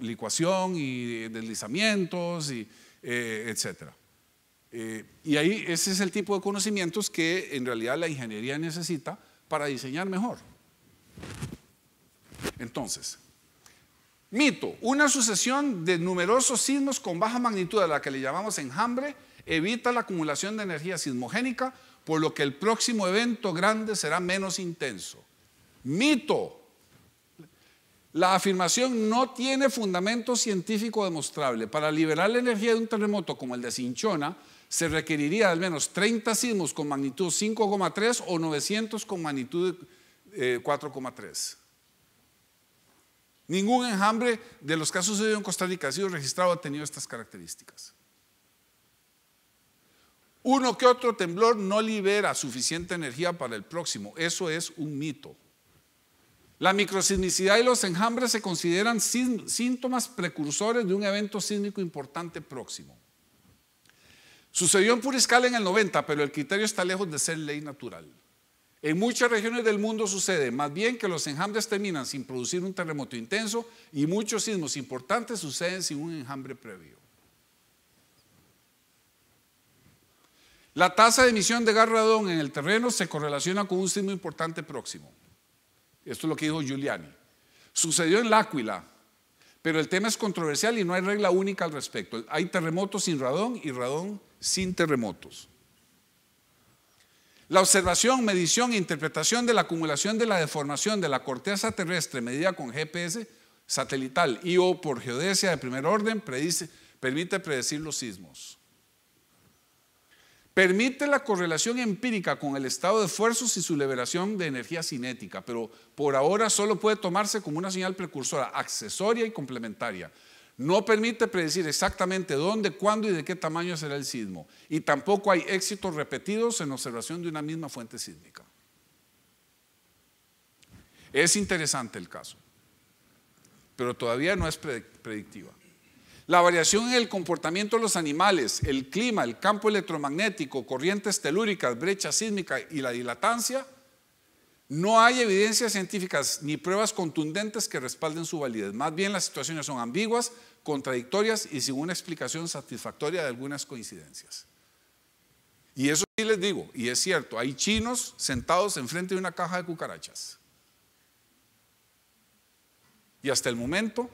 licuación y eh, deslizamientos, y, etc. y ahí ese es el tipo de conocimientos que en realidad la ingeniería necesita para diseñar mejor. Entonces, mito, una sucesión de numerosos sismos con baja magnitud, a la que le llamamos enjambre, evita la acumulación de energía sismogénica, por lo que el próximo evento grande será menos intenso mito. La afirmación no tiene fundamento científico demostrable. Para liberar la energía de un terremoto como el de Sinchona, se requeriría al menos 30 sismos con magnitud 5,3 o 900 con magnitud 4,3. Eh, Ningún enjambre de los casos de sucedido en Costa Rica ha sido registrado ha tenido estas características. Uno que otro temblor no libera suficiente energía para el próximo. Eso es un mito. La microsismicidad y los enjambres se consideran síntomas precursores de un evento sísmico importante próximo. Sucedió en Puriscal en el 90, pero el criterio está lejos de ser ley natural. En muchas regiones del mundo sucede, más bien que los enjambres terminan sin producir un terremoto intenso y muchos sismos importantes suceden sin un enjambre previo. La tasa de emisión de gas en el terreno se correlaciona con un sismo importante próximo. Esto es lo que dijo Giuliani. Sucedió en L'Aquila, pero el tema es controversial y no hay regla única al respecto. Hay terremotos sin radón y radón sin terremotos. La observación, medición e interpretación de la acumulación de la deformación de la corteza terrestre medida con GPS satelital y o por geodesia de primer orden permite predecir los sismos. Permite la correlación empírica con el estado de esfuerzos y su liberación de energía cinética, pero por ahora solo puede tomarse como una señal precursora, accesoria y complementaria. No permite predecir exactamente dónde, cuándo y de qué tamaño será el sismo. Y tampoco hay éxitos repetidos en observación de una misma fuente sísmica. Es interesante el caso, pero todavía no es predictiva. La variación en el comportamiento de los animales, el clima, el campo electromagnético, corrientes telúricas, brecha sísmica y la dilatancia, no hay evidencias científicas ni pruebas contundentes que respalden su validez. Más bien las situaciones son ambiguas, contradictorias y sin una explicación satisfactoria de algunas coincidencias. Y eso sí les digo, y es cierto, hay chinos sentados enfrente de una caja de cucarachas. Y hasta el momento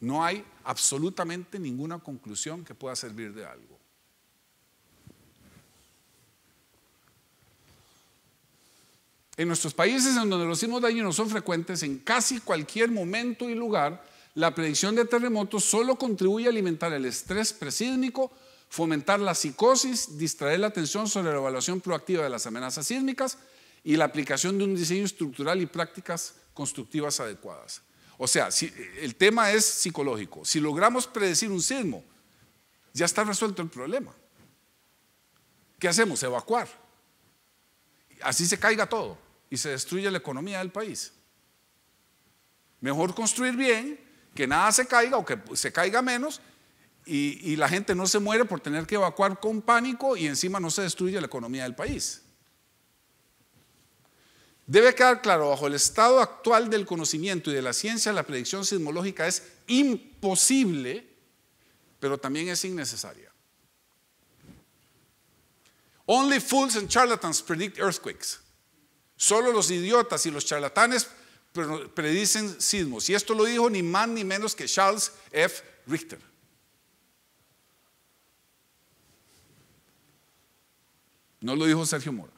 no hay absolutamente ninguna conclusión que pueda servir de algo. En nuestros países en donde los sismos dañinos son frecuentes, en casi cualquier momento y lugar, la predicción de terremotos solo contribuye a alimentar el estrés presísmico, fomentar la psicosis, distraer la atención sobre la evaluación proactiva de las amenazas sísmicas y la aplicación de un diseño estructural y prácticas constructivas adecuadas. O sea, si, eh, el tema es psicológico. Si logramos predecir un sismo, ya está resuelto el problema. ¿Qué hacemos? Evacuar. Así se caiga todo y se destruye la economía del país. Mejor construir bien, que nada se caiga o que se caiga menos y, y la gente no se muere por tener que evacuar con pánico y encima no se destruye la economía del país. Debe quedar claro, bajo el estado actual del conocimiento y de la ciencia, la predicción sismológica es imposible, pero también es innecesaria. Only fools and charlatans predict earthquakes. Solo los idiotas y los charlatanes predicen sismos. Y esto lo dijo ni más ni menos que Charles F. Richter. No lo dijo Sergio Mora.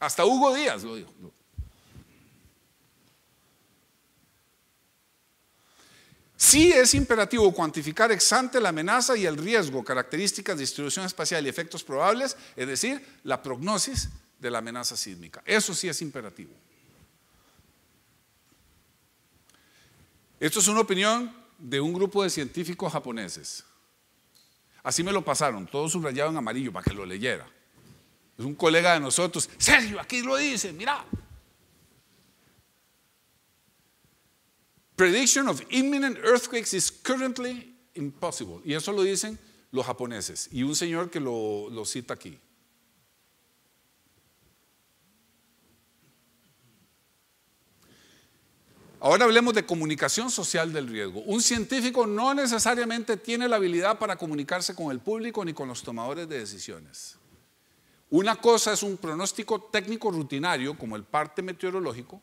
Hasta Hugo Díaz lo dijo. Sí es imperativo cuantificar ex ante la amenaza y el riesgo, características, de distribución espacial y efectos probables, es decir, la prognosis de la amenaza sísmica. Eso sí es imperativo. Esto es una opinión de un grupo de científicos japoneses. Así me lo pasaron, todo subrayado en amarillo para que lo leyera un colega de nosotros, Sergio, aquí lo dice, mira. Prediction of imminent earthquakes is currently impossible. Y eso lo dicen los japoneses y un señor que lo cita aquí. Ahora hablemos de comunicación social del riesgo. Un científico no necesariamente tiene la habilidad para comunicarse con el público ni con los tomadores de decisiones. Una cosa es un pronóstico técnico rutinario, como el parte meteorológico,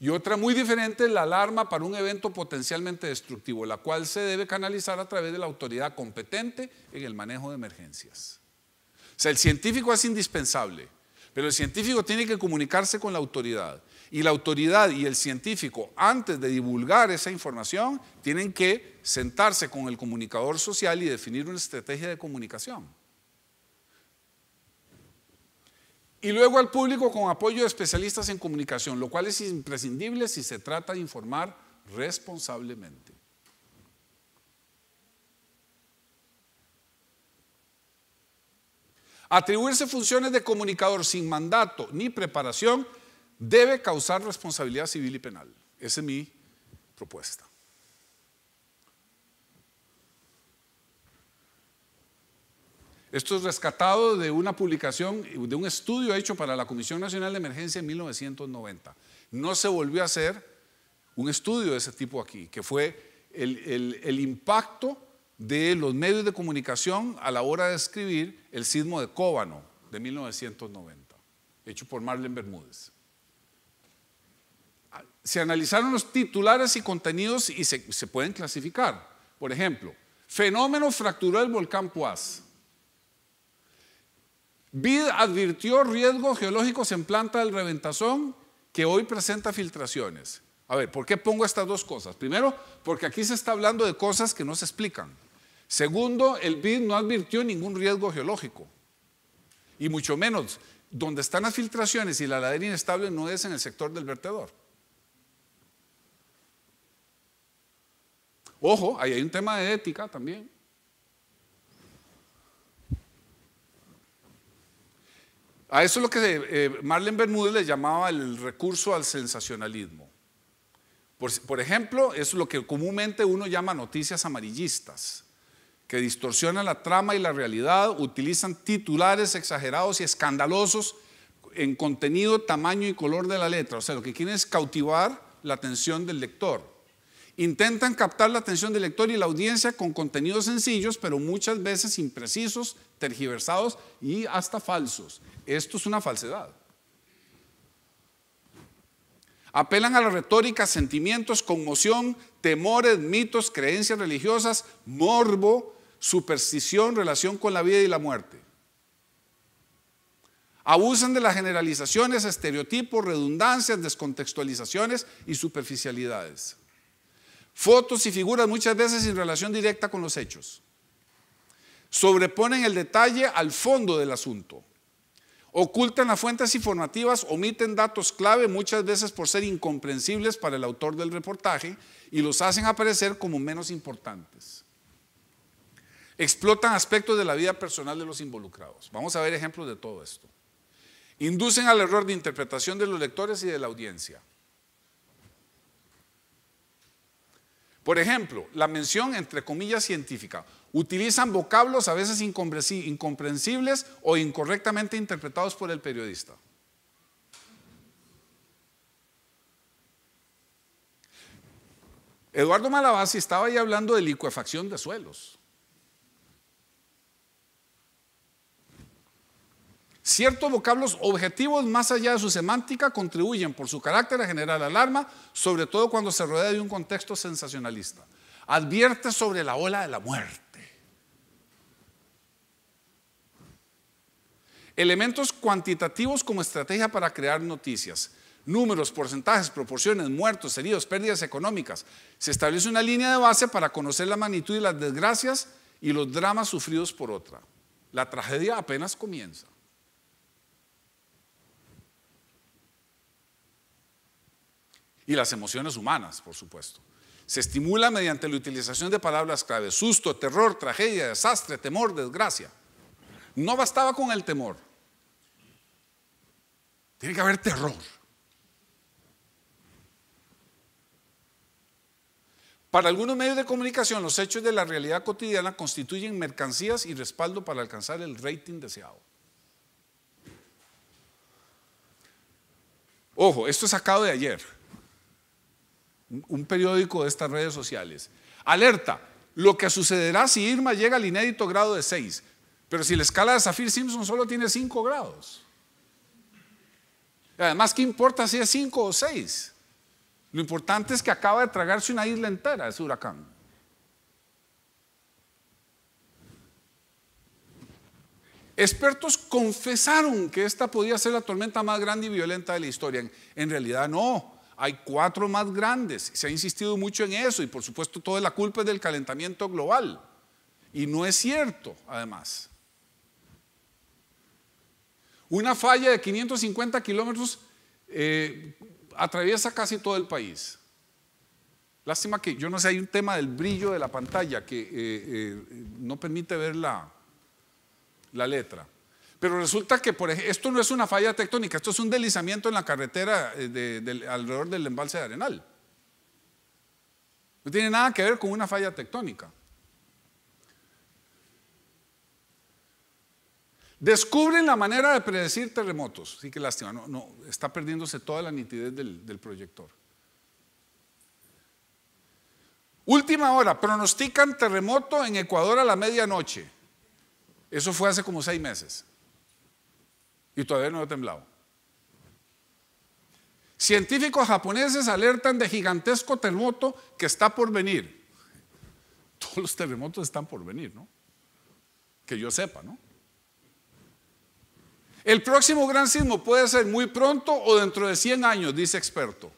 y otra muy diferente es la alarma para un evento potencialmente destructivo, la cual se debe canalizar a través de la autoridad competente en el manejo de emergencias. O sea, el científico es indispensable, pero el científico tiene que comunicarse con la autoridad. Y la autoridad y el científico, antes de divulgar esa información, tienen que sentarse con el comunicador social y definir una estrategia de comunicación. y luego al público con apoyo de especialistas en comunicación, lo cual es imprescindible si se trata de informar responsablemente. Atribuirse funciones de comunicador sin mandato ni preparación debe causar responsabilidad civil y penal. Esa es mi propuesta. Esto es rescatado de una publicación, de un estudio hecho para la Comisión Nacional de Emergencia en 1990. No se volvió a hacer un estudio de ese tipo aquí, que fue el, impacto de los medios de comunicación a la hora de escribir el sismo de Cóbano de 1990, hecho por Marlene Bermúdez. Se analizaron los titulares y contenidos y se, se pueden clasificar. Por ejemplo, fenómeno fracturó el volcán Poás. BID advirtió riesgos geológicos en planta del reventazón que hoy presenta filtraciones. A ver, ¿por qué pongo estas dos cosas? Primero, porque aquí se está hablando de cosas que no se explican. Segundo, el BID no advirtió ningún riesgo geológico. Y mucho menos, donde están las filtraciones y la ladera inestable no es en el sector del vertedor. Ojo, ahí hay un tema de ética también. A eso es lo que eh, Marlene Bermúdez le llamaba el recurso al sensacionalismo. Por, ejemplo, es lo que comúnmente uno llama noticias amarillistas, que distorsionan la trama y la realidad, utilizan titulares exagerados y escandalosos en contenido, tamaño y color de la letra. O sea, lo que quieren es cautivar la atención del lector. Intentan captar la atención del lector y la audiencia con contenidos sencillos, pero muchas veces imprecisos, tergiversados y hasta falsos. Esto es una falsedad. Apelan a la retórica, sentimientos, conmoción, temores, mitos, creencias religiosas, morbo, superstición, relación con la vida y la muerte. Abusan de las generalizaciones, estereotipos, redundancias, descontextualizaciones y superficialidades. Fotos y figuras muchas veces sin relación directa con los hechos. Sobreponen el detalle al fondo del asunto. Ocultan las fuentes informativas, omiten datos clave muchas veces por ser incomprensibles para el autor del reportaje y los hacen aparecer como menos importantes. Explotan aspectos de la vida personal de los involucrados. Vamos a ver ejemplos de todo esto. Inducen al error de interpretación de los lectores y de la audiencia. Por ejemplo, la mención entre comillas científica. Utilizan vocablos a veces incomprensibles o incorrectamente interpretados por el periodista. Eduardo Malabasi estaba ahí hablando de licuefacción de suelos. Ciertos vocablos objetivos más allá de su semántica contribuyen por su carácter a generar alarma, sobre todo cuando se rodea de un contexto sensacionalista. Advierte sobre la ola de la muerte. Elementos cuantitativos como estrategia para crear noticias. Números, porcentajes, proporciones, muertos, heridos, pérdidas económicas. Se establece una línea de base para conocer la magnitud de las desgracias y los dramas sufridos por otra. La tragedia apenas comienza. y las emociones humanas, por supuesto. Se estimula mediante la utilización de palabras clave, susto, terror, tragedia, desastre, temor, desgracia. No bastaba con el temor. Tiene que haber terror. Para algunos medios de comunicación, los hechos de la realidad cotidiana constituyen mercancías y respaldo para alcanzar el rating deseado. Ojo, esto es sacado de ayer un periódico de estas redes sociales. Alerta, lo que sucederá si Irma llega al inédito grado de 6, pero si la escala de Zafir Simpson solo tiene 5 grados. Además, ¿qué importa si es 5 o 6? Lo importante es que acaba de tragarse una isla entera ese huracán. Expertos confesaron que esta podía ser la tormenta más grande y violenta de la historia. En realidad no. Hay cuatro más grandes. Se ha insistido mucho en eso y por supuesto toda la culpa es del calentamiento global. Y no es cierto, además. Una falla de 550 kilómetros eh, atraviesa casi todo el país. Lástima que yo no sé, hay un tema del brillo de la pantalla que eh, eh, no permite ver la letra. Pero resulta que por esto no es una falla tectónica, esto es un deslizamiento en la carretera eh, alrededor del embalse de Arenal. No tiene nada que ver con una falla tectónica. Descubren la manera de predecir terremotos. Sí, que lástima, no, está perdiéndose toda la nitidez del proyector. Última hora, pronostican terremoto en Ecuador a la medianoche. Eso fue hace como seis meses. Y todavía no ha temblado. Científicos japoneses alertan de gigantesco terremoto que está por venir. Todos los terremotos están por venir, ¿no? Que yo sepa, ¿no? El próximo gran sismo puede ser muy pronto o dentro de 100 años, dice experto.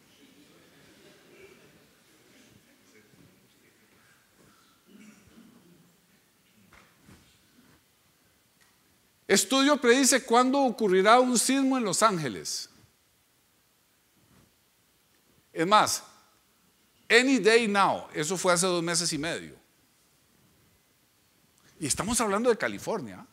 Estudio predice cuándo ocurrirá un sismo en Los Ángeles. Es más, any day now, eso fue hace dos meses y medio. Y estamos hablando de California.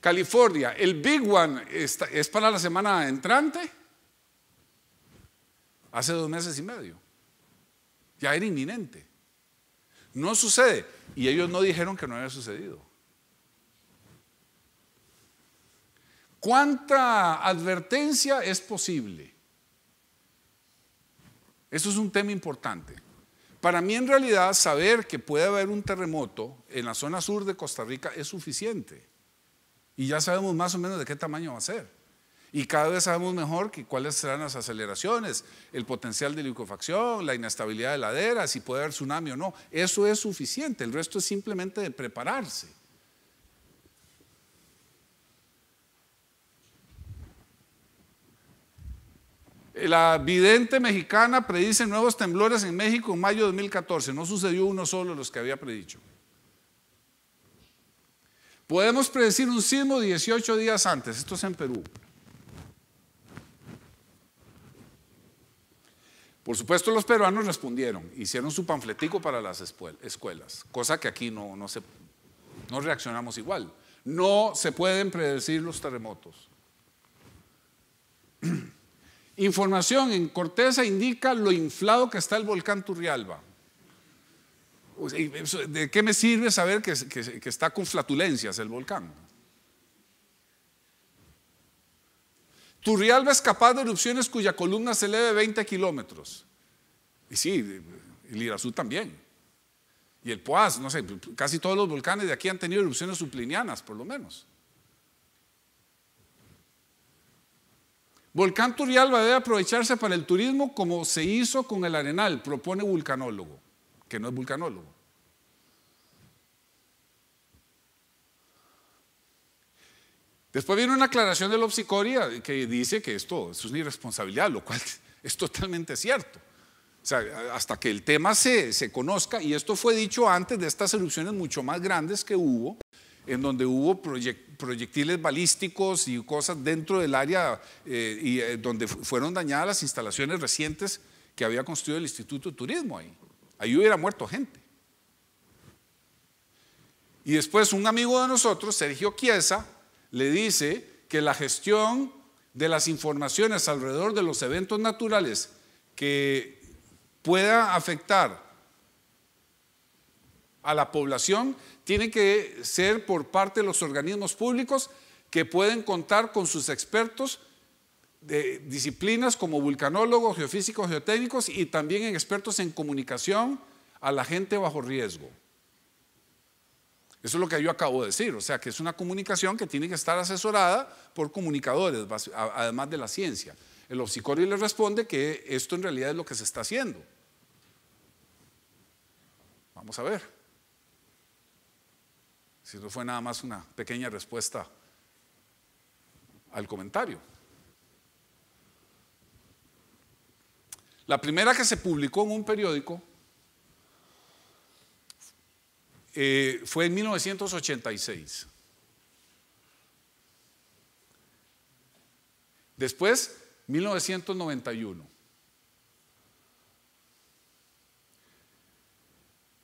California, el Big One es para la semana entrante, hace dos meses y medio. Ya era inminente. No sucede. Y ellos no dijeron que no había sucedido. ¿Cuánta advertencia es posible? Eso es un tema importante. Para mí en realidad saber que puede haber un terremoto en la zona sur de Costa Rica es suficiente. Y ya sabemos más o menos de qué tamaño va a ser. Y cada vez sabemos mejor cuáles serán las aceleraciones, el potencial de liquefacción, la inestabilidad de laderas, si puede haber tsunami o no. Eso es suficiente, el resto es simplemente de prepararse. La vidente mexicana predice nuevos temblores en México en mayo de 2014. No sucedió uno solo los que había predicho. Podemos predecir un sismo 18 días antes. Esto es en Perú. Por supuesto los peruanos respondieron, hicieron su panfletico para las escuelas, cosa que aquí no, reaccionamos igual. No se pueden predecir los terremotos. Información en corteza indica lo inflado que está el volcán Turrialba. ¿De qué me sirve saber que está con flatulencias el volcán? Turrialba es capaz de erupciones cuya columna se eleve 20 kilómetros. Y sí, el Irazú también. Y el Poás, no sé, casi todos los volcanes de aquí han tenido erupciones suplinianas, por lo menos. Volcán Turrialba debe aprovecharse para el turismo como se hizo con el Arenal, propone vulcanólogo, que no es vulcanólogo. Después viene una aclaración de Lopsicoria que dice que esto, es una irresponsabilidad, lo cual es totalmente cierto. O sea, hasta que el tema se, conozca, y esto fue dicho antes de estas erupciones mucho más grandes que hubo, en donde hubo proyectiles balísticos y cosas dentro del área eh, y eh, donde fueron dañadas las instalaciones recientes que había construido el Instituto de Turismo ahí. Ahí hubiera muerto gente. Y después un amigo de nosotros, Sergio Chiesa, le dice que la gestión de las informaciones alrededor de los eventos naturales que puedan afectar a la población tiene que ser por parte de los organismos públicos que pueden contar con sus expertos de disciplinas como vulcanólogos, geofísicos, geotécnicos y también expertos en comunicación a la gente bajo riesgo. Eso es lo que yo acabo de decir, o sea que es una comunicación que tiene que estar asesorada por comunicadores, además de la ciencia. El obsicorio le responde que esto en realidad es lo que se está haciendo. Vamos a ver. Si no fue nada más una pequeña respuesta al comentario. La primera que se publicó en un periódico eh, fue en 1986. Después, 1991.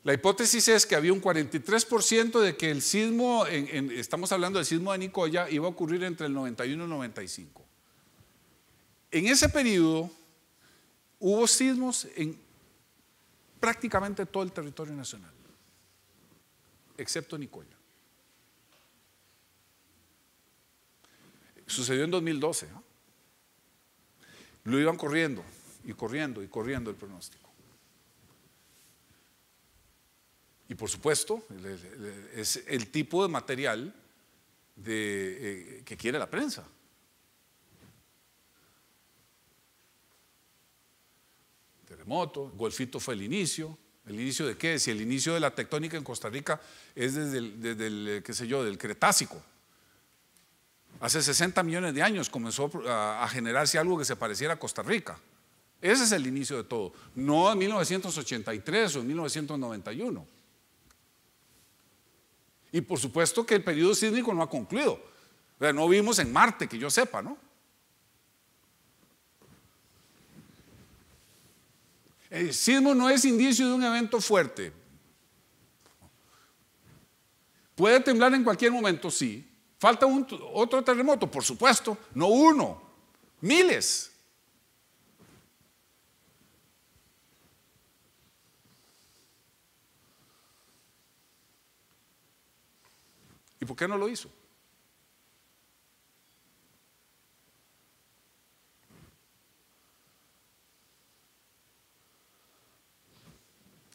La hipótesis es que había un 43% de que el sismo, estamos hablando del sismo de Nicoya, iba a ocurrir entre el 91 y el 95. En ese periodo hubo sismos en prácticamente todo el territorio nacional excepto Nicoya. Sucedió en 2012. Lo iban corriendo y corriendo y corriendo el pronóstico. Y por supuesto, es el tipo de material eh, que quiere la prensa. Terremoto, Golfito fue el inicio, ¿El inicio de qué? Si el inicio de la tectónica en Costa Rica es desde el, desde el eh, qué sé yo, del Cretácico. Hace 60 millones de años comenzó a, generarse algo que se pareciera a Costa Rica. Ese es el inicio de todo, no en 1983 o en 1991. Y por supuesto que el periodo sísmico no ha concluido. sea, no vimos en Marte, que yo sepa, ¿no? El sismo no es indicio de un evento fuerte. Puede temblar en cualquier momento, sí. Falta un, otro terremoto, por supuesto, no uno, miles. ¿Y por qué no lo hizo?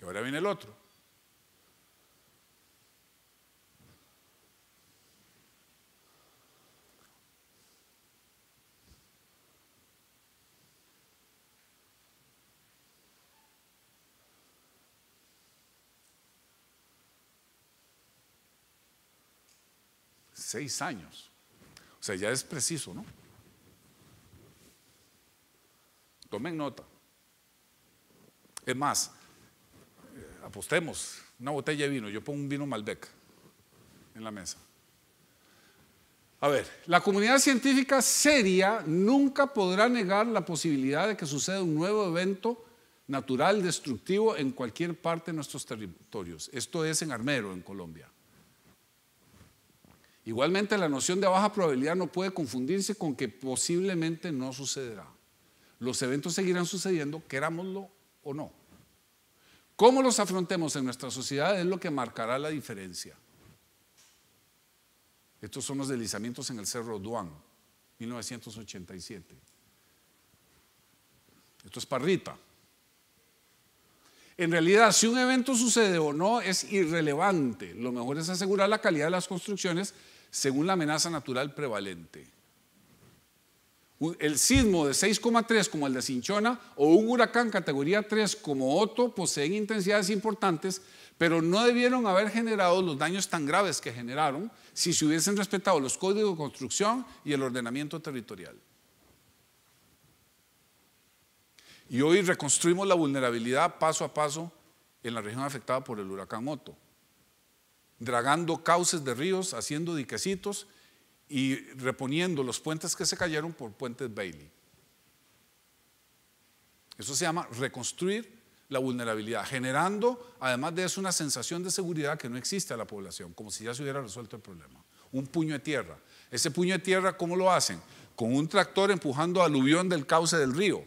ahora viene el otro. Seis años. O sea, ya es preciso, ¿no? Tomen nota. Es más, apostemos, una botella de vino, yo pongo un vino Malbec en la mesa. A ver, la comunidad científica seria nunca podrá negar la posibilidad de que suceda un nuevo evento natural destructivo en cualquier parte de nuestros territorios. Esto es en Armero, en Colombia. Igualmente, la noción de baja probabilidad no puede confundirse con que posiblemente no sucederá. Los eventos seguirán sucediendo, querámoslo o no. Cómo los afrontemos en nuestra sociedad es lo que marcará la diferencia. Estos son los deslizamientos en el Cerro Duan, 1987. Esto es parrita. En realidad, si un evento sucede o no es irrelevante. Lo mejor es asegurar la calidad de las construcciones según la amenaza natural prevalente el sismo de 6,3 como el de Cinchona o un huracán categoría 3 como Otto poseen pues, intensidades importantes, pero no debieron haber generado los daños tan graves que generaron si se hubiesen respetado los códigos de construcción y el ordenamiento territorial. Y hoy reconstruimos la vulnerabilidad paso a paso en la región afectada por el huracán Otto, dragando cauces de ríos, haciendo diquecitos y reponiendo los puentes que se cayeron por puentes Bailey. Eso se llama reconstruir la vulnerabilidad, generando además de eso una sensación de seguridad que no existe a la población, como si ya se hubiera resuelto el problema. Un puño de tierra. Ese puño de tierra, ¿cómo lo hacen? Con un tractor empujando aluvión del cauce del río.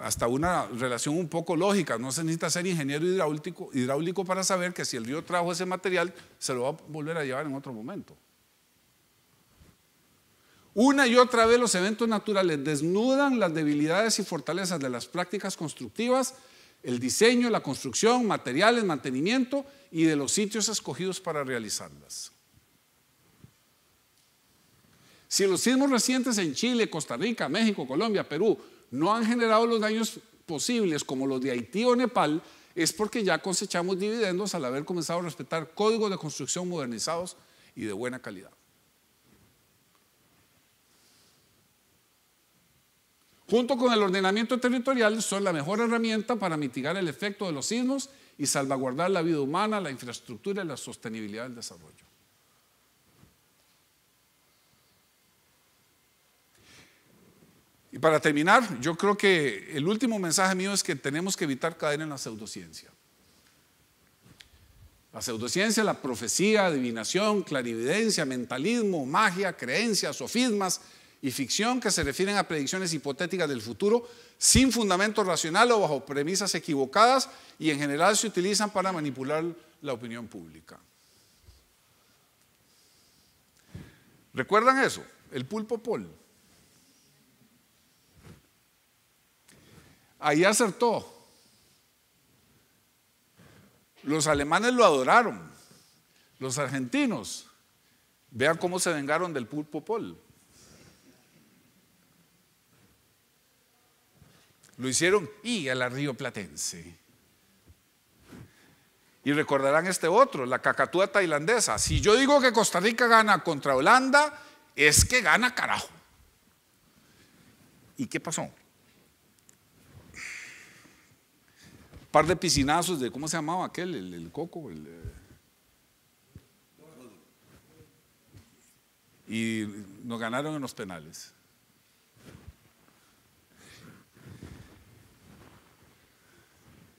hasta una relación un poco lógica, no se necesita ser ingeniero hidráulico para saber que si el río trajo ese material, se lo va a volver a llevar en otro momento. Una y otra vez los eventos naturales desnudan las debilidades y fortalezas de las prácticas constructivas, el diseño, la construcción, materiales, mantenimiento y de los sitios escogidos para realizarlas. Si los sismos recientes en Chile, Costa Rica, México, Colombia, Perú no han generado los daños posibles como los de Haití o Nepal, es porque ya cosechamos dividendos al haber comenzado a respetar códigos de construcción modernizados y de buena calidad. junto con el ordenamiento territorial, son la mejor herramienta para mitigar el efecto de los sismos y salvaguardar la vida humana, la infraestructura y la sostenibilidad del desarrollo. Y para terminar, yo creo que el último mensaje mío es que tenemos que evitar caer en la pseudociencia. La pseudociencia, la profecía, adivinación, clarividencia, mentalismo, magia, creencias, sofismas, y ficción que se refieren a predicciones hipotéticas del futuro sin fundamento racional o bajo premisas equivocadas y en general se utilizan para manipular la opinión pública. ¿Recuerdan eso? El pulpo Pol. Ahí acertó. Los alemanes lo adoraron. Los argentinos. Vean cómo se vengaron del pulpo Pol. Lo hicieron y a la Río Platense. Y recordarán este otro, la cacatúa tailandesa. Si yo digo que Costa Rica gana contra Holanda, es que gana carajo. ¿Y qué pasó? Par de piscinazos de, ¿cómo se llamaba aquel? El, coco. Eh. y nos ganaron en los penales.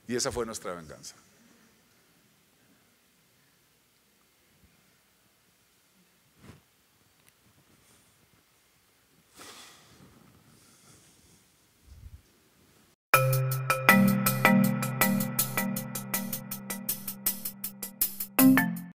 Y esa fue nuestra venganza.